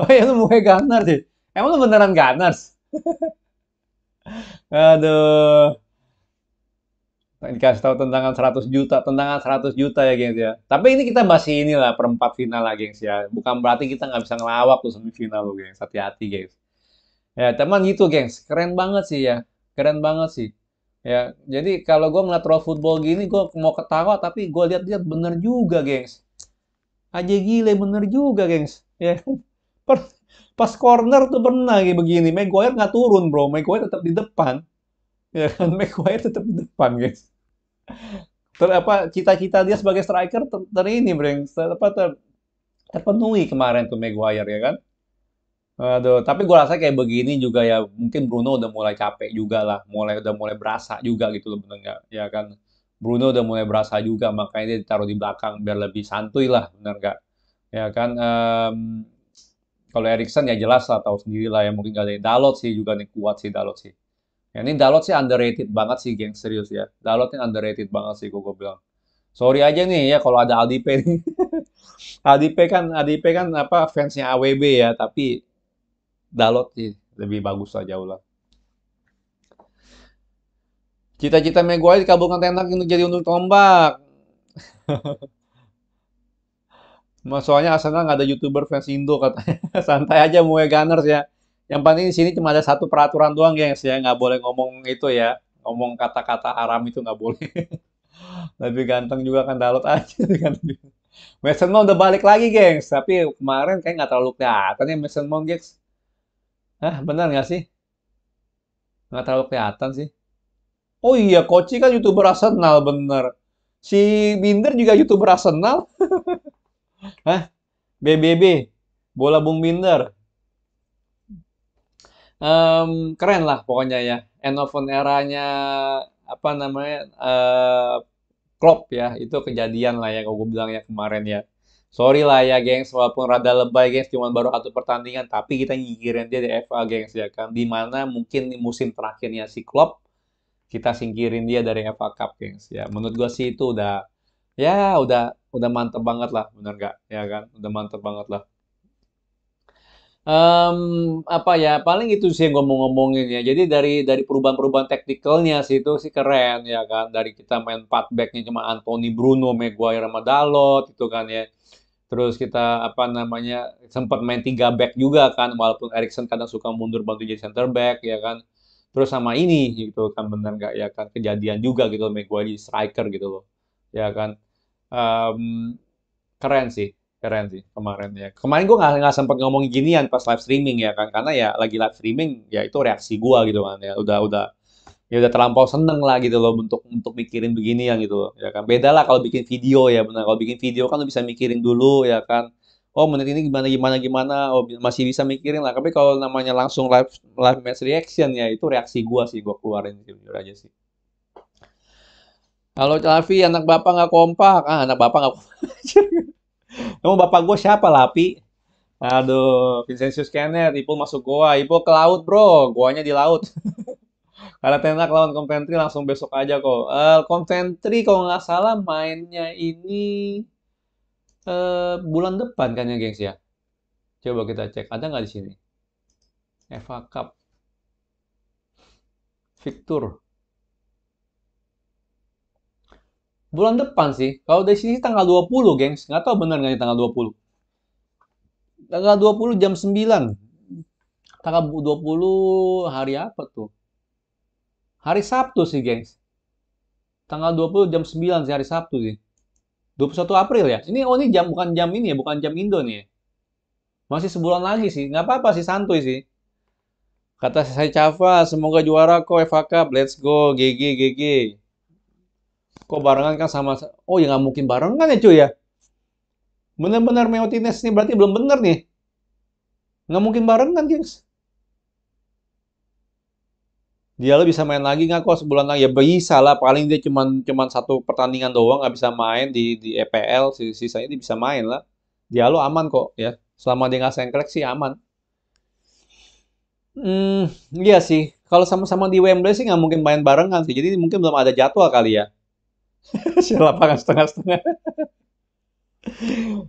oh ya lu mulai Gunners sih emang lu beneran Gunners aduh dikasih tahu tendangan 100 juta, tendangan 100 juta ya gengs ya. Tapi ini kita masih inilah perempat final lah gengs ya. Bukan berarti kita nggak bisa ngelawak tuh semifinal loh gengs. Hati-hati gengs. Ya teman gitu gengs, keren banget sih ya. Keren banget sih. Ya, jadi kalau gue ngeliat raw football gini, gue mau ketawa, tapi gue lihat-lihat bener juga, gengs. Aja gile bener juga, gengs. Ya, pas corner tuh pernah kayak begini. Maguire nggak turun, bro. Maguire tetap di depan ya kan Maguire tetap di depan gengs ter apa cita-cita dia sebagai striker ter, ter ini bring ter, apa ter, terpenuhi kemarin tuh Maguire ya kan Aduh, tapi gue rasa kayak begini juga ya mungkin Bruno udah mulai capek juga lah, mulai udah mulai berasa juga gitu loh bener nggak? Ya kan, Bruno udah mulai berasa juga makanya dia ditaruh di belakang biar lebih santuy lah bener nggak? Ya kan, um, kalau Erikson ya jelas lah tahu sendiri lah ya mungkin gak ada Dalot sih juga nih kuat sih Dalot sih. Ya, ini Dalot sih underrated banget sih, geng. Serius ya. Dalot ini underrated banget sih, gue bilang. Sorry aja nih ya kalau ada ADP. nih. Aldipe kan ADP kan apa fansnya AWB ya, tapi Dalot sih lebih bagus lah jauh lah. Cita-cita Maguire dikabulkan Tenak untuk jadi untuk tombak. Masalahnya asalnya nggak ada youtuber fans Indo katanya. Santai aja Mue Gunners ya. Yang penting di sini cuma ada satu peraturan doang, gengs ya, nggak boleh ngomong itu ya, ngomong kata-kata aram itu nggak boleh. Lebih ganteng juga kan Dalot aja. Mason Mount udah balik lagi, gengs. Tapi kemarin kayak nggak terlalu kelihatan ya Mason Mount, gengs. Hah, bener nggak sih? Nggak terlalu kelihatan sih. Oh iya, Koci kan YouTuber Arsenal, bener. Si Binder juga YouTuber Arsenal. Hah? BBB, bola Bung Binder um, keren lah pokoknya ya end of era eranya apa namanya uh, eh, klop ya itu kejadian lah ya kalau gue bilang ya kemarin ya sorry lah ya gengs walaupun rada lebay gengs cuma baru satu pertandingan tapi kita nyingkirin dia di FA gengs ya kan dimana mungkin musim terakhirnya si klop kita singkirin dia dari FA Cup gengs ya menurut gue sih itu udah ya udah udah mantep banget lah bener gak ya kan udah mantep banget lah um, apa ya paling itu sih yang gue mau ngomongin ya jadi dari dari perubahan-perubahan teknikalnya sih itu sih keren ya kan dari kita main empat backnya cuma Anthony Bruno Maguire sama Dalot itu kan ya terus kita apa namanya sempat main tiga back juga kan walaupun Erikson kadang suka mundur bantu jadi center back ya kan terus sama ini gitu kan benar nggak ya kan kejadian juga gitu Maguire striker gitu loh ya kan um, keren sih keren sih kemarin ya. Kemarin gue nggak nggak sempat ngomong ginian pas live streaming ya kan, karena ya lagi live streaming ya itu reaksi gue gitu kan ya, udah udah ya udah terlampau seneng lah gitu loh untuk untuk mikirin begini yang gitu loh ya kan beda lah kalau bikin video ya benar kalau bikin video kan lo bisa mikirin dulu ya kan oh menit ini gimana gimana gimana oh masih bisa mikirin lah tapi kalau namanya langsung live live match reaction ya itu reaksi gue sih gue keluarin gitu aja sih kalau Cavi anak bapak nggak kompak ah anak bapak nggak kompak Emang bapak gue siapa Lapi? Aduh, Vincentius Kenneth, Ipul masuk goa, Ipul ke laut bro, goanya di laut. Karena Tenak lawan Coventry langsung besok aja kok. Uh, eh, Coventry kalau nggak salah mainnya ini uh, bulan depan kan ya gengs ya. Coba kita cek, ada nggak di sini? Eva Cup. Victor. bulan depan sih. Kalau dari sini tanggal 20, gengs. Nggak tahu benar nggak tanggal 20. Tanggal 20 jam 9. Tanggal 20 hari apa tuh? Hari Sabtu sih, gengs. Tanggal 20 jam 9 sih hari Sabtu sih. 21 April ya. Ini oh ini jam bukan jam ini ya, bukan jam Indo nih ya. Masih sebulan lagi sih. Nggak apa-apa sih, santuy sih. Kata saya Cava, semoga juara kok FA Cup. Let's go, GG, GG. Kok barengan kan sama, oh ya nggak mungkin barengan ya cuy ya. Benar-benar Meotines nih, berarti belum bener nih. Nggak mungkin barengan, gengs. Dia lo bisa main lagi nggak kok sebulan lagi? Ya bisa lah, paling dia cuman cuman satu pertandingan doang nggak bisa main di di EPL, sisanya dia bisa main lah. Dia lo aman kok ya, selama dia nggak sengklek sih aman. Hmm, iya sih. Kalau sama-sama di Wembley sih nggak mungkin main barengan sih. Jadi mungkin belum ada jadwal kali ya. lapangan setengah-setengah.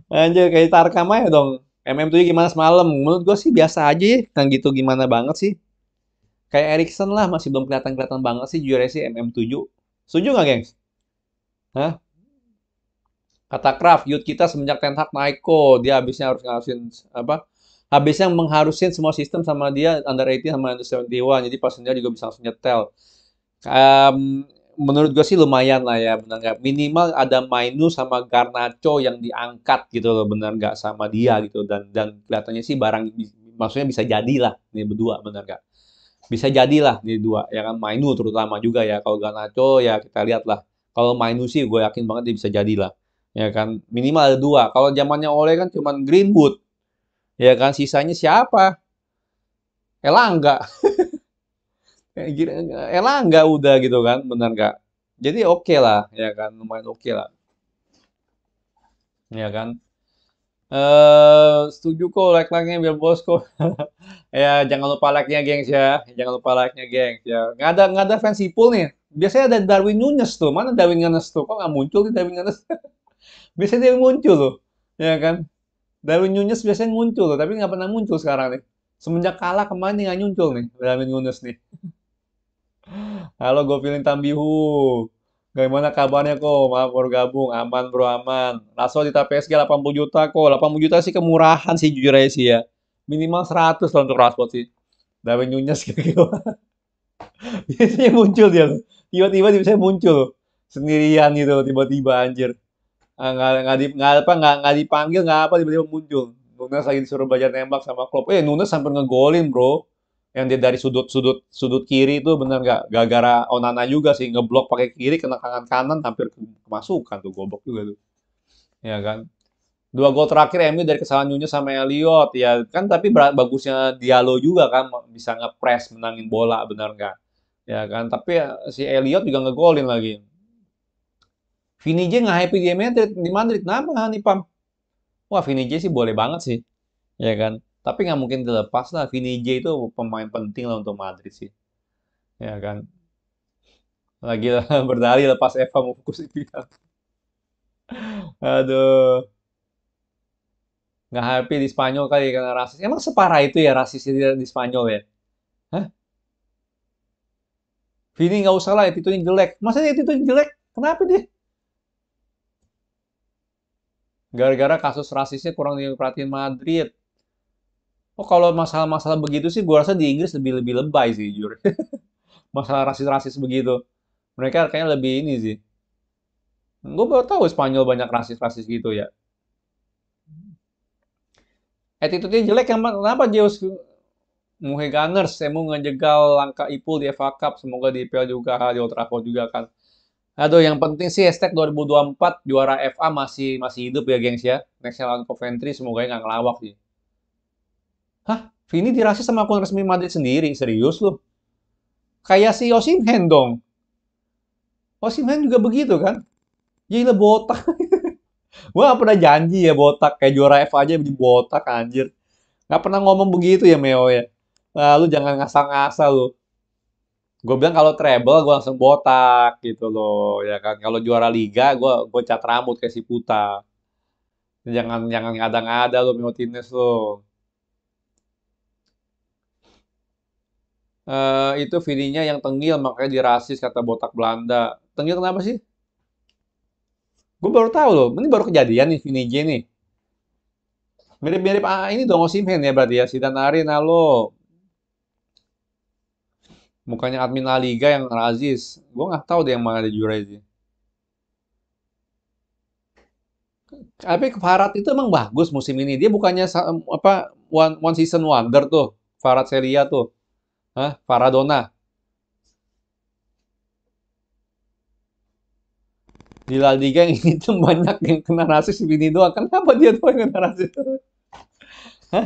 Anjir kayak Tarkam aja ya dong. MM7 gimana semalam? Menurut gue sih biasa aja ya. Kan gitu gimana banget sih. Kayak Erikson lah masih belum kelihatan-kelihatan banget sih juara sih MM7. Setuju nggak gengs? Hah? Kata Craft, youth kita semenjak Ten Hag naik Dia habisnya harus ngarusin apa? Habisnya mengharusin semua sistem sama dia under 18 sama under 71. Jadi pas dia juga bisa langsung nyetel. Um, menurut gue sih lumayan lah ya benar nggak minimal ada Mainu sama Garnacho yang diangkat gitu loh benar nggak sama dia gitu dan dan kelihatannya sih barang maksudnya bisa jadi lah ini berdua benar nggak bisa jadi lah ini dua ya kan Mainu terutama juga ya kalau Garnacho ya kita lihat lah kalau Mainu sih gue yakin banget dia bisa jadi lah ya kan minimal ada dua kalau zamannya Oleh kan cuman Greenwood ya kan sisanya siapa Elangga Eh, eh, elah nggak udah gitu kan, benar nggak? Jadi oke okay lah, ya kan, lumayan oke okay lah, ya kan. Uh, setuju kok like-like-nya biar bos kok. ya jangan lupa like-nya gengs ya. Jangan lupa like-nya gengs ya. Nggak ada nggak ada fancy pool nih. Biasanya ada Darwin Nunes tuh. Mana Darwin Nunes tuh? Kok nggak muncul di Darwin Nunes? biasanya dia muncul loh. Ya kan? Darwin Nunes biasanya muncul loh, tapi nggak pernah muncul sekarang nih. Semenjak kalah kemarin nggak muncul nih Darwin Nunes nih. Halo, gue feeling Tambihu. Gimana kabarnya kok? Maaf baru gabung. Aman bro, aman. Raso di PSG 80 juta kok. 80 juta sih kemurahan sih jujur aja sih ya. Minimal 100 lah untuk Rashford sih. Darwin Nunez gitu. Biasanya muncul dia tiba tiba dia bisa muncul. Sendirian gitu tiba-tiba anjir. Ah, nggak, nggak, di, nggak, apa, nggak, dipanggil, nggak apa, tiba-tiba muncul. Nunes lagi disuruh belajar nembak sama Klopp. Eh, Nunes sampai ngegolin bro yang dia dari sudut sudut sudut kiri itu bener nggak gara-gara Onana juga sih ngeblok pakai kiri kena kanan kanan hampir kemasukan tuh gobok juga tuh ya kan dua gol terakhir MU dari kesalahan Nunez sama Elliot ya kan tapi bagusnya Diallo juga kan bisa ngepres menangin bola benar nggak ya kan tapi eh, si Elliot juga ngegolin lagi Vini J nggak happy di Madrid di Madrid kenapa nih Pam wah Vini J sih boleh banget sih ya kan tapi nggak mungkin dilepas lah. Vini J itu pemain penting lah untuk Madrid sih. Ya kan. Lagi berdari lepas Eva mau fokus di Aduh. Nggak happy di Spanyol kali karena rasis. Emang separah itu ya rasis di Spanyol ya? Hah? Vini nggak usah lah, yang jelek. Masa yang jelek? Kenapa dia? Gara-gara kasus rasisnya kurang diperhatiin Madrid. Oh kalau masalah-masalah begitu sih gue rasa di Inggris lebih lebih lebay sih jujur. masalah rasis-rasis begitu. Mereka kayaknya lebih ini sih. Gue baru tahu Spanyol banyak rasis-rasis gitu ya. Attitude-nya jelek kenapa Zeus Muhe Gunners saya mau ngejegal langkah Ipul di FA Cup semoga di IPL juga di Old Trafford juga kan aduh yang penting sih hashtag 2024 juara FA masih masih hidup ya gengs ya nextnya lawan Coventry semoga nggak ngelawak sih Hah? Vini dirasis sama akun resmi Madrid sendiri? Serius loh. Kayak si Osimhen dong. Osimhen juga begitu kan? Gila botak. Gua pernah janji ya botak kayak juara F aja jadi botak anjir. Gak pernah ngomong begitu ya Meo ya. Nah, jangan ngasal-ngasal lu. Gue bilang kalau treble gue langsung botak gitu loh ya kan. Kalau juara liga gue gue cat rambut kayak si Puta. Jangan jangan ngada-ngada lu Meo Tines lo. uh, itu Vininya yang tengil makanya dirasis kata botak Belanda. Tengil kenapa sih? Gue baru tahu loh, ini baru kejadian nih Vini J nih. Mirip-mirip ah, ini dong Osimhen ya berarti ya, Sidan Arin halo. Mukanya admin La Liga yang rasis. Gue nggak tahu deh yang mana di juara ini. Tapi Farad itu emang bagus musim ini. Dia bukannya apa one, one season wonder tuh. Farhat Seria tuh Hah? Paradona Di La Liga yang ini tuh banyak yang kena rasis ini doang. Kenapa dia tuh yang kena rasis? Hah?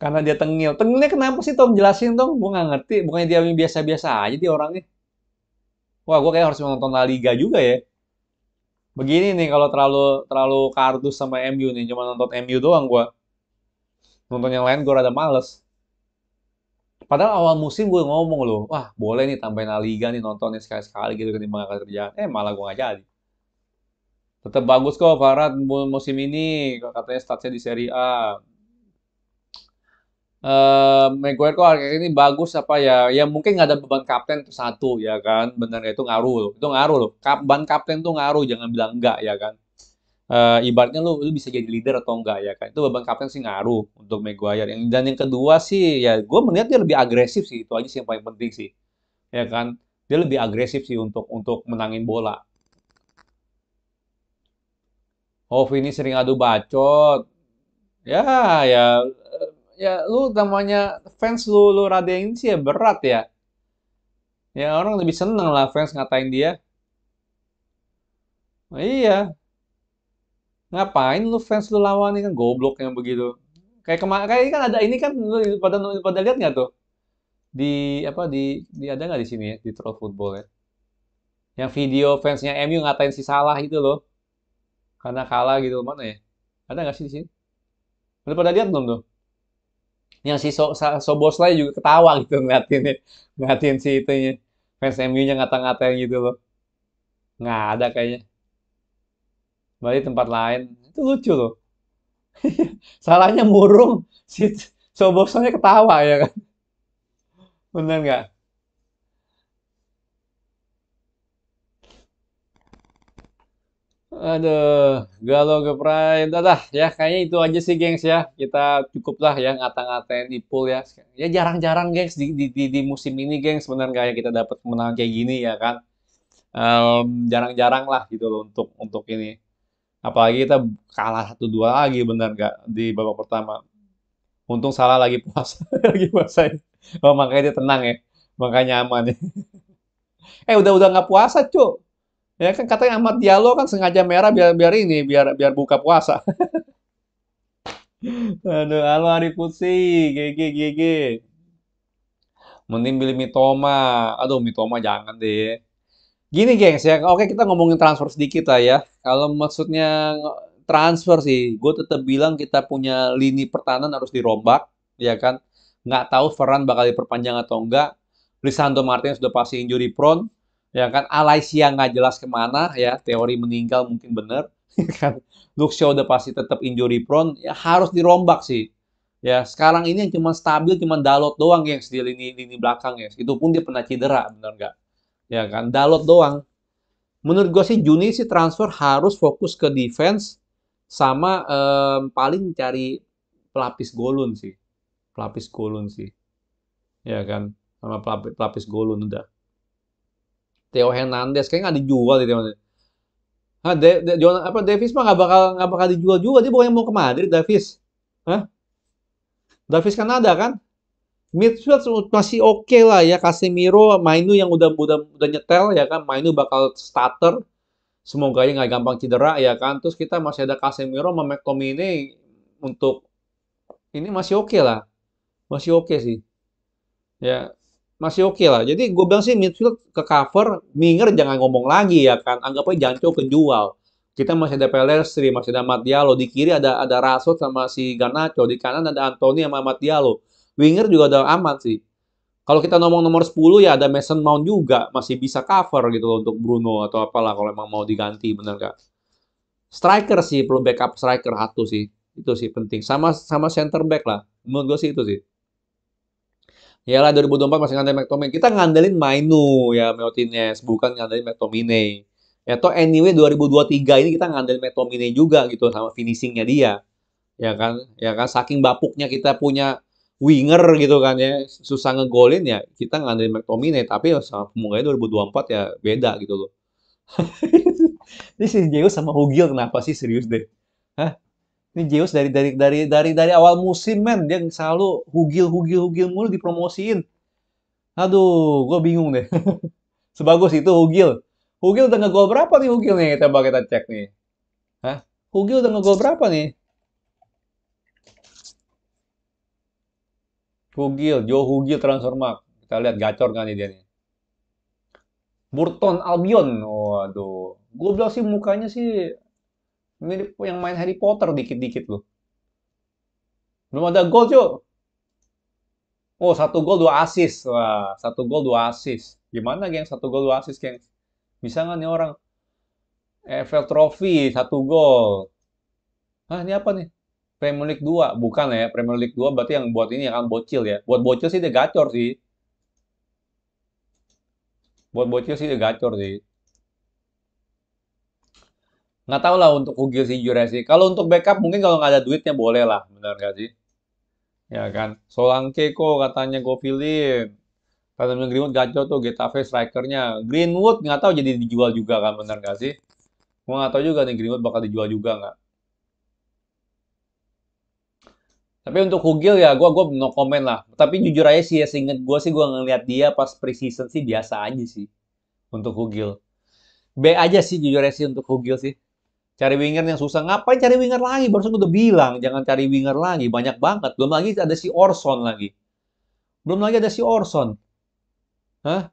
Karena dia tengil. Tengilnya kenapa sih Tom? Jelasin dong. Gue nggak ngerti. Bukannya dia biasa-biasa aja dia orangnya. Wah, gue kayak harus menonton La Liga juga ya. Begini nih kalau terlalu terlalu kardus sama MU nih. Cuma nonton MU doang gue. Nonton yang lain gue rada males. Padahal awal musim gue ngomong loh, wah boleh nih tambahin La Liga nih nontonnya sekali-sekali gitu ketimbang angkat kerjaan. Eh malah gue gak jadi. Tetap bagus kok Farad musim ini, katanya statsnya di Serie A. Uh, Maguire kok hari ini bagus apa ya? Ya mungkin nggak ada beban kapten satu ya kan, benar itu ngaruh loh. Itu ngaruh loh. Kap, ban kapten tuh ngaruh, jangan bilang enggak ya kan uh, ibaratnya lu lu bisa jadi leader atau enggak ya kan itu beban kapten sih ngaruh untuk Maguire yang, dan yang kedua sih ya gue melihat dia lebih agresif sih itu aja sih yang paling penting sih ya kan dia lebih agresif sih untuk untuk menangin bola Oh ini sering adu bacot ya ya ya lu namanya fans lu lu radein sih ya berat ya ya orang lebih seneng lah fans ngatain dia Oh, iya ngapain lu fans lu lawan lawanin kan goblok yang begitu kayak kemarin kayak ini kan ada ini kan lu pada pada lihat nggak tuh di apa di, di ada nggak di sini ya di Troll Football ya yang video fansnya MU ngatain si Salah itu loh karena kalah gitu mana ya ada nggak sih di sini lu pada lihat belum tuh yang si so, so, so lain juga ketawa gitu ngeliatin ya. ngeliatin si itunya fans MU nya ngata-ngatain gitu loh nggak ada kayaknya balik tempat lain itu lucu loh salahnya murung si sobosonya ketawa ya kan bener nggak Aduh, galau gepray. Entah dah, ya kayaknya itu aja sih gengs ya. Kita cukup lah ya ngata-ngatain pool ya. Ya jarang-jarang gengs di, di, di, di musim ini gengs sebenarnya ya kita dapat menang kayak gini ya kan. Jarang-jarang um, lah gitu loh untuk untuk ini apalagi kita kalah satu dua lagi benar nggak di babak pertama untung salah lagi puasa lagi puasa oh makanya dia tenang ya makanya aman ya eh udah udah nggak puasa cu ya kan katanya amat dialog kan sengaja merah biar biar ini biar biar buka puasa aduh halo hari Putsi GG GG mending beli Mitoma aduh Mitoma jangan deh Gini gengs ya, oke kita ngomongin transfer sedikit lah ya. Kalau maksudnya transfer sih, gue tetap bilang kita punya lini pertahanan harus dirombak, ya kan? Nggak tahu Ferran bakal diperpanjang atau enggak. Lisandro Martinez sudah pasti injury prone, ya kan? Alaisia nggak jelas kemana, ya teori meninggal mungkin bener, ya kan? Luke Shaw udah pasti tetap injury prone, ya harus dirombak sih. Ya, sekarang ini yang cuma stabil cuma Dalot doang gengs di lini lini belakang ya. Itu pun dia pernah cedera, bener nggak? ya kan Dalot doang menurut gue sih Juni sih transfer harus fokus ke defense sama um, paling cari pelapis golun sih pelapis golun sih ya kan sama pelapis, pelapis golun udah Theo Hernandez kayaknya nggak dijual di teman Hah, De, De, John, apa Davis mah nggak bakal nggak bakal dijual juga dia yang mau ke Madrid Davis Hah? Davis kan ada kan midfield masih oke okay lah ya Casemiro, Mainu yang udah udah udah nyetel ya kan, Mainu bakal starter. Semoga aja nggak gampang cedera ya kan. Terus kita masih ada Casemiro sama McTominay untuk ini masih oke okay lah. Masih oke okay sih. Ya, masih oke okay lah. Jadi gue bilang sih midfield ke cover, Minger jangan ngomong lagi ya kan. Anggap aja jancu kejual. Kita masih ada Pelestri, masih ada Matialo. Di kiri ada ada Rasul sama si Garnacho. Di kanan ada Anthony sama Matialo winger juga udah aman sih. Kalau kita ngomong nomor 10 ya ada Mason Mount juga masih bisa cover gitu loh untuk Bruno atau apalah kalau emang mau diganti bener gak? Striker sih perlu backup striker satu sih. Itu sih penting. Sama sama center back lah. Menurut gue sih itu sih. Ya Yalah 2024 masih ngandelin McTominay. Kita ngandelin Mainu ya Meotines bukan ngandelin McTominay. Ya, toh anyway 2023 ini kita ngandelin McTominay juga gitu sama finishingnya dia. Ya kan? Ya kan saking bapuknya kita punya winger gitu kan ya susah ngegolin ya kita ngandelin McTominay tapi sama pemungkanya 2024 ya beda gitu loh ini si Zeus sama Hugil kenapa sih serius deh Hah? ini Zeus dari dari dari dari dari awal musim men dia selalu Hugil Hugil Hugil mulu dipromosiin aduh gue bingung deh sebagus itu Hugil Hugil udah ngegol berapa nih Hugil nih kita kita cek nih Hah? Hugil udah ngegol berapa nih Hugil, Joe Hugil transformak. Kita lihat gacor kan nih dia nih. Burton Albion. Waduh. Gue bilang sih mukanya sih mirip yang main Harry Potter dikit-dikit loh. Belum ada gol, Jo. Oh, satu gol dua assist. Wah, satu gol dua assist. Gimana, geng? Satu gol dua assist, geng. Bisa nggak nih orang? Eiffel Trophy, satu gol. Hah, ini apa nih? Premier League 2, bukan ya. Premier League 2 berarti yang buat ini akan bocil ya. Buat bocil sih dia gacor sih. Buat bocil sih dia gacor sih. Nggak tahu lah untuk Ugil sih jujur sih. Kalau untuk backup mungkin kalau nggak ada duitnya boleh lah. Benar nggak sih? Ya kan. Solanke kok katanya gue pilih. Katanya Greenwood gacor tuh Getafe strikernya. Greenwood nggak tahu jadi dijual juga kan benar nggak sih? Gue nggak tahu juga nih Greenwood bakal dijual juga nggak. Tapi untuk Hugil ya gue gua no comment lah. Tapi jujur aja sih ya seinget gue sih gue ngeliat dia pas preseason sih biasa aja sih. Untuk Hugil. B aja sih jujur aja sih untuk Hugil sih. Cari winger yang susah. Ngapain cari winger lagi? Barusan gue udah bilang jangan cari winger lagi. Banyak banget. Belum lagi ada si Orson lagi. Belum lagi ada si Orson. Hah?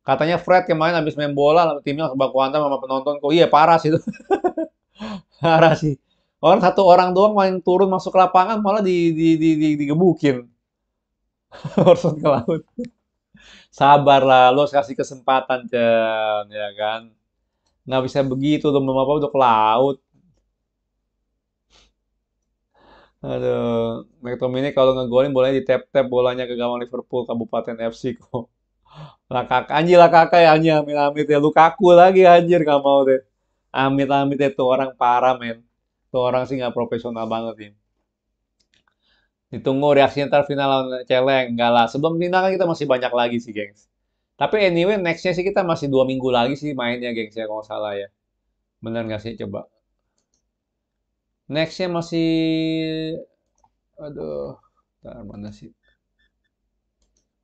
Katanya Fred kemarin habis main bola timnya kebak sama penonton kok. Iya parah sih itu. parah sih. Orang satu orang doang main turun masuk ke lapangan malah di di di, di digebukin. Orson ke laut. Sabarlah, lo kasih kesempatan, cem, ya kan? Nggak bisa begitu, tuh apa untuk udah ke laut. Aduh, McTominay kalau ngegolin bolanya di tap-tap bolanya ke gawang Liverpool Kabupaten FC kok. Kakak anjir lah kakak ya, anjir amit-amit ya. Lu kaku lagi anjir, gak mau deh. Amit-amit itu orang parah men. Tuh orang sih nggak profesional banget ya. Ditunggu reaksi ntar final lawan Celeng. Enggak lah. Sebelum final kan kita masih banyak lagi sih, gengs. Tapi anyway, nextnya sih kita masih dua minggu lagi sih mainnya, gengs ya, kalau salah ya. Bener nggak sih? Coba. Nextnya masih... Aduh, ntar mana sih?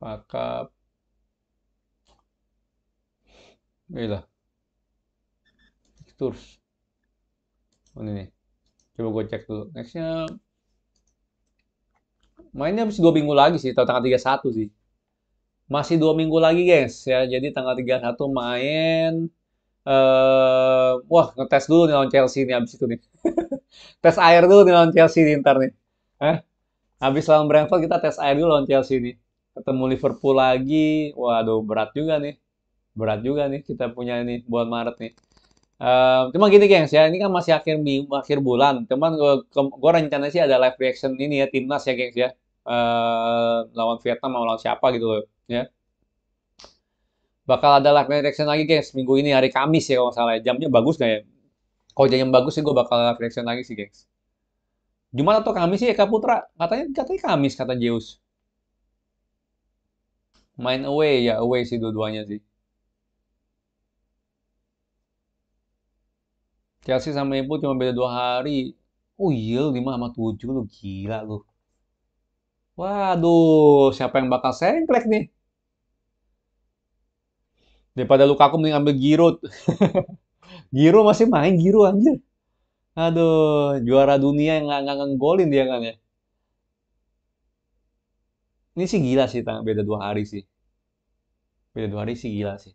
Pakap. Gila. Iya Tours. ini nih? coba gue cek dulu nextnya mainnya masih dua minggu lagi sih tanggal tiga satu sih masih dua minggu lagi guys ya jadi tanggal tiga satu main uh, wah ngetes dulu nih lawan Chelsea nih abis itu nih tes air dulu nih lawan Chelsea nih ntar nih eh abis lawan Brentford kita tes air dulu lawan Chelsea nih ketemu Liverpool lagi waduh berat juga nih berat juga nih kita punya ini buat Maret nih Uh, cuma gini gengs ya, ini kan masih akhir akhir bulan. Cuman gue gue rencana sih ada live reaction ini ya timnas ya gengs ya. Uh, lawan Vietnam mau lawan siapa gitu loh ya. Bakal ada live reaction lagi gengs minggu ini hari Kamis ya kalau nggak salah. Ya. Jamnya bagus gak ya? Kalau jamnya bagus sih gue bakal live reaction lagi sih gengs. Jumat atau Kamis sih kak Putra? Katanya katanya Kamis kata Zeus. Main away ya away sih dua-duanya sih. Chelsea sama Liverpool cuma beda dua hari. Oh iya, lima sama tujuh lu gila lu. Waduh, siapa yang bakal sengklek nih? Daripada kaku mending ambil Giroud. Giro masih main Giro anjir. Aduh, juara dunia yang nggak nggolin dia kan ya. Ini sih gila sih, beda dua hari sih. Beda dua hari sih gila sih.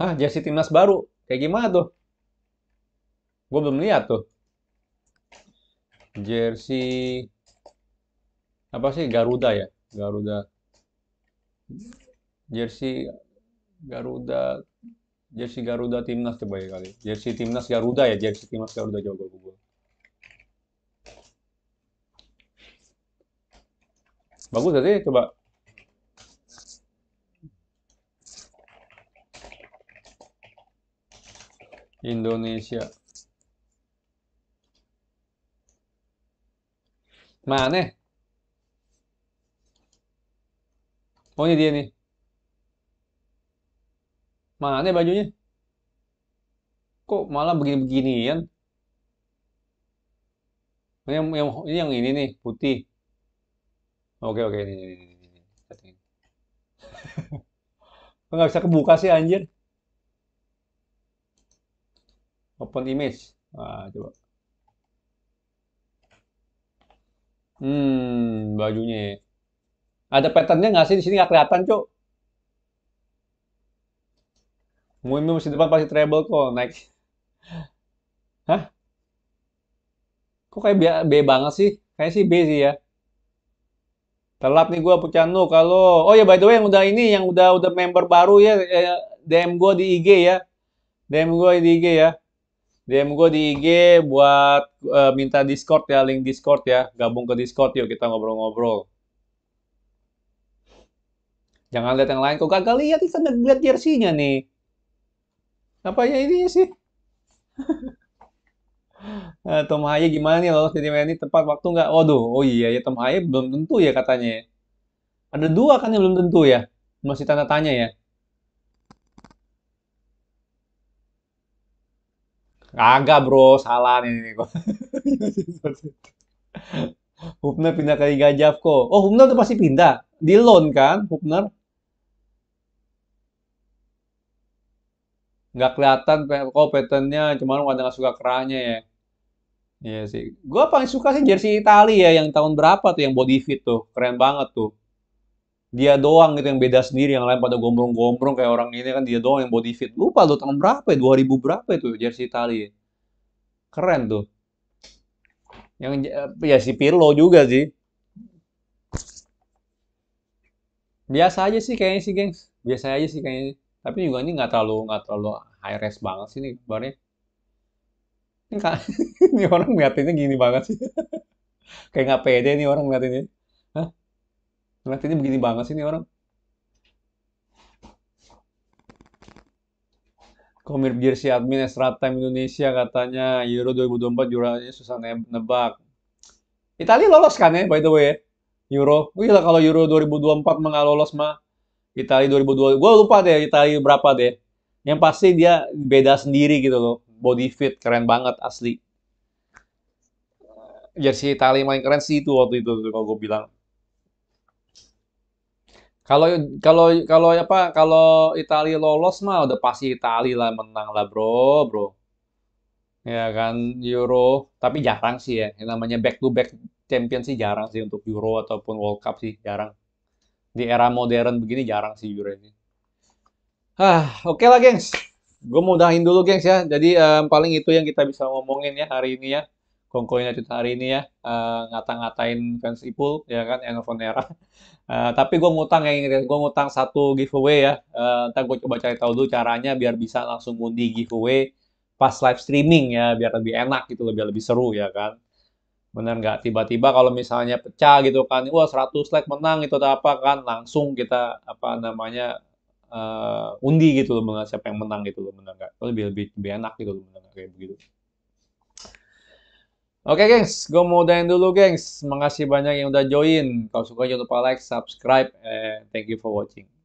Hah, jersey timnas baru? Kayak gimana tuh? Gue belum lihat tuh. Jersey apa sih Garuda ya? Garuda. Jersey Garuda jersey Garuda timnas coba ya kali. Jersey timnas Garuda ya, jersey timnas Garuda coba gue. Bagus tadi Coba Indonesia. Mana? Oh ini dia nih. Mana bajunya? Kok malah begini begini Ini yang, yang, ini yang ini nih, putih. Oke, oke, ini, ini, ini. ini. bisa kebuka sih, anjir open image nah, coba hmm bajunya ya. ada patternnya nggak sih di sini nggak kelihatan cok Mungkin mesti depan pasti treble kok naik hah kok kayak B, banget sih kayak sih B sih ya Telat nih gue Pucano kalau oh ya by the way yang udah ini yang udah udah member baru ya eh, DM gua di IG ya DM gua di IG ya DM gue di IG buat uh, minta Discord ya, link Discord ya. Gabung ke Discord yuk kita ngobrol-ngobrol. Jangan lihat yang lain. Kok kagak lihat? Kita lihat jersinya nih. Apa ya ini sih? Eh, Tom Haye gimana nih lolos jadi ini tepat waktu nggak? Waduh, oh iya ya Tom Haye belum tentu ya katanya. Ada dua kan yang belum tentu ya, masih tanda tanya ya. Kagak bro, salah nih. nih. Hubner pindah ke Liga Javco. Oh, Hubner tuh pasti pindah. Di loan kan, Hubner? Nggak kelihatan kok patternnya, cuman pada nggak suka kerahnya ya. Iya sih. Gue paling suka sih jersey Italia ya, yang tahun berapa tuh, yang body fit tuh. Keren banget tuh dia doang gitu yang beda sendiri yang lain pada gombrong-gombrong kayak orang ini kan dia doang yang body fit lupa tuh tahun berapa ya 2000 berapa itu jersey Italia keren tuh yang eh, ya si Pirlo juga sih biasa aja sih kayaknya sih gengs biasa aja sih kayaknya tapi juga ini nggak terlalu nggak terlalu high res banget sih ini. kabarnya ini, ini orang ngeliatinnya gini banget sih kayak nggak pede nih orang ngeliatinnya Nah, ini begini banget sih nih orang. Komir Jersey admin extra time Indonesia katanya Euro 2024 juaranya susah nebak. Italia lolos kan ya by the way ya? Euro. Wih oh iya lah kalau Euro 2024 mah lolos mah. Italia 2022. Gue lupa deh Italia berapa deh. Yang pasti dia beda sendiri gitu loh. Body fit keren banget asli. Jersey Italia main keren sih itu waktu itu kalau gue bilang. Kalau kalau kalau apa kalau Italia lolos mah udah pasti Italia lah menang lah bro bro. Ya kan Euro tapi jarang sih ya yang namanya back to back champion sih jarang sih untuk Euro ataupun World Cup sih jarang. Di era modern begini jarang sih Euro ini. Ah oke okay lah gengs, gue mau udahin dulu gengs ya. Jadi um, paling itu yang kita bisa ngomongin ya hari ini ya. Kongko United hari ini ya uh, ngata-ngatain fans Ipul ya kan Enovon Era. Uh, tapi gue ngutang yang ini, gue ngutang satu giveaway ya. Uh, ntar gue coba cari tahu dulu caranya biar bisa langsung undi giveaway pas live streaming ya biar lebih enak gitu lebih lebih seru ya kan. Bener nggak? Tiba-tiba kalau misalnya pecah gitu kan, wah 100 like menang itu atau apa kan langsung kita apa namanya uh, undi gitu loh siapa yang menang gitu loh bener nggak? Lebih lebih lebih enak gitu loh bener nggak kayak begitu. Oke okay, gengs, gue mau udahin dulu gengs. Makasih banyak yang udah join. Kalau suka jangan lupa like, subscribe, and thank you for watching.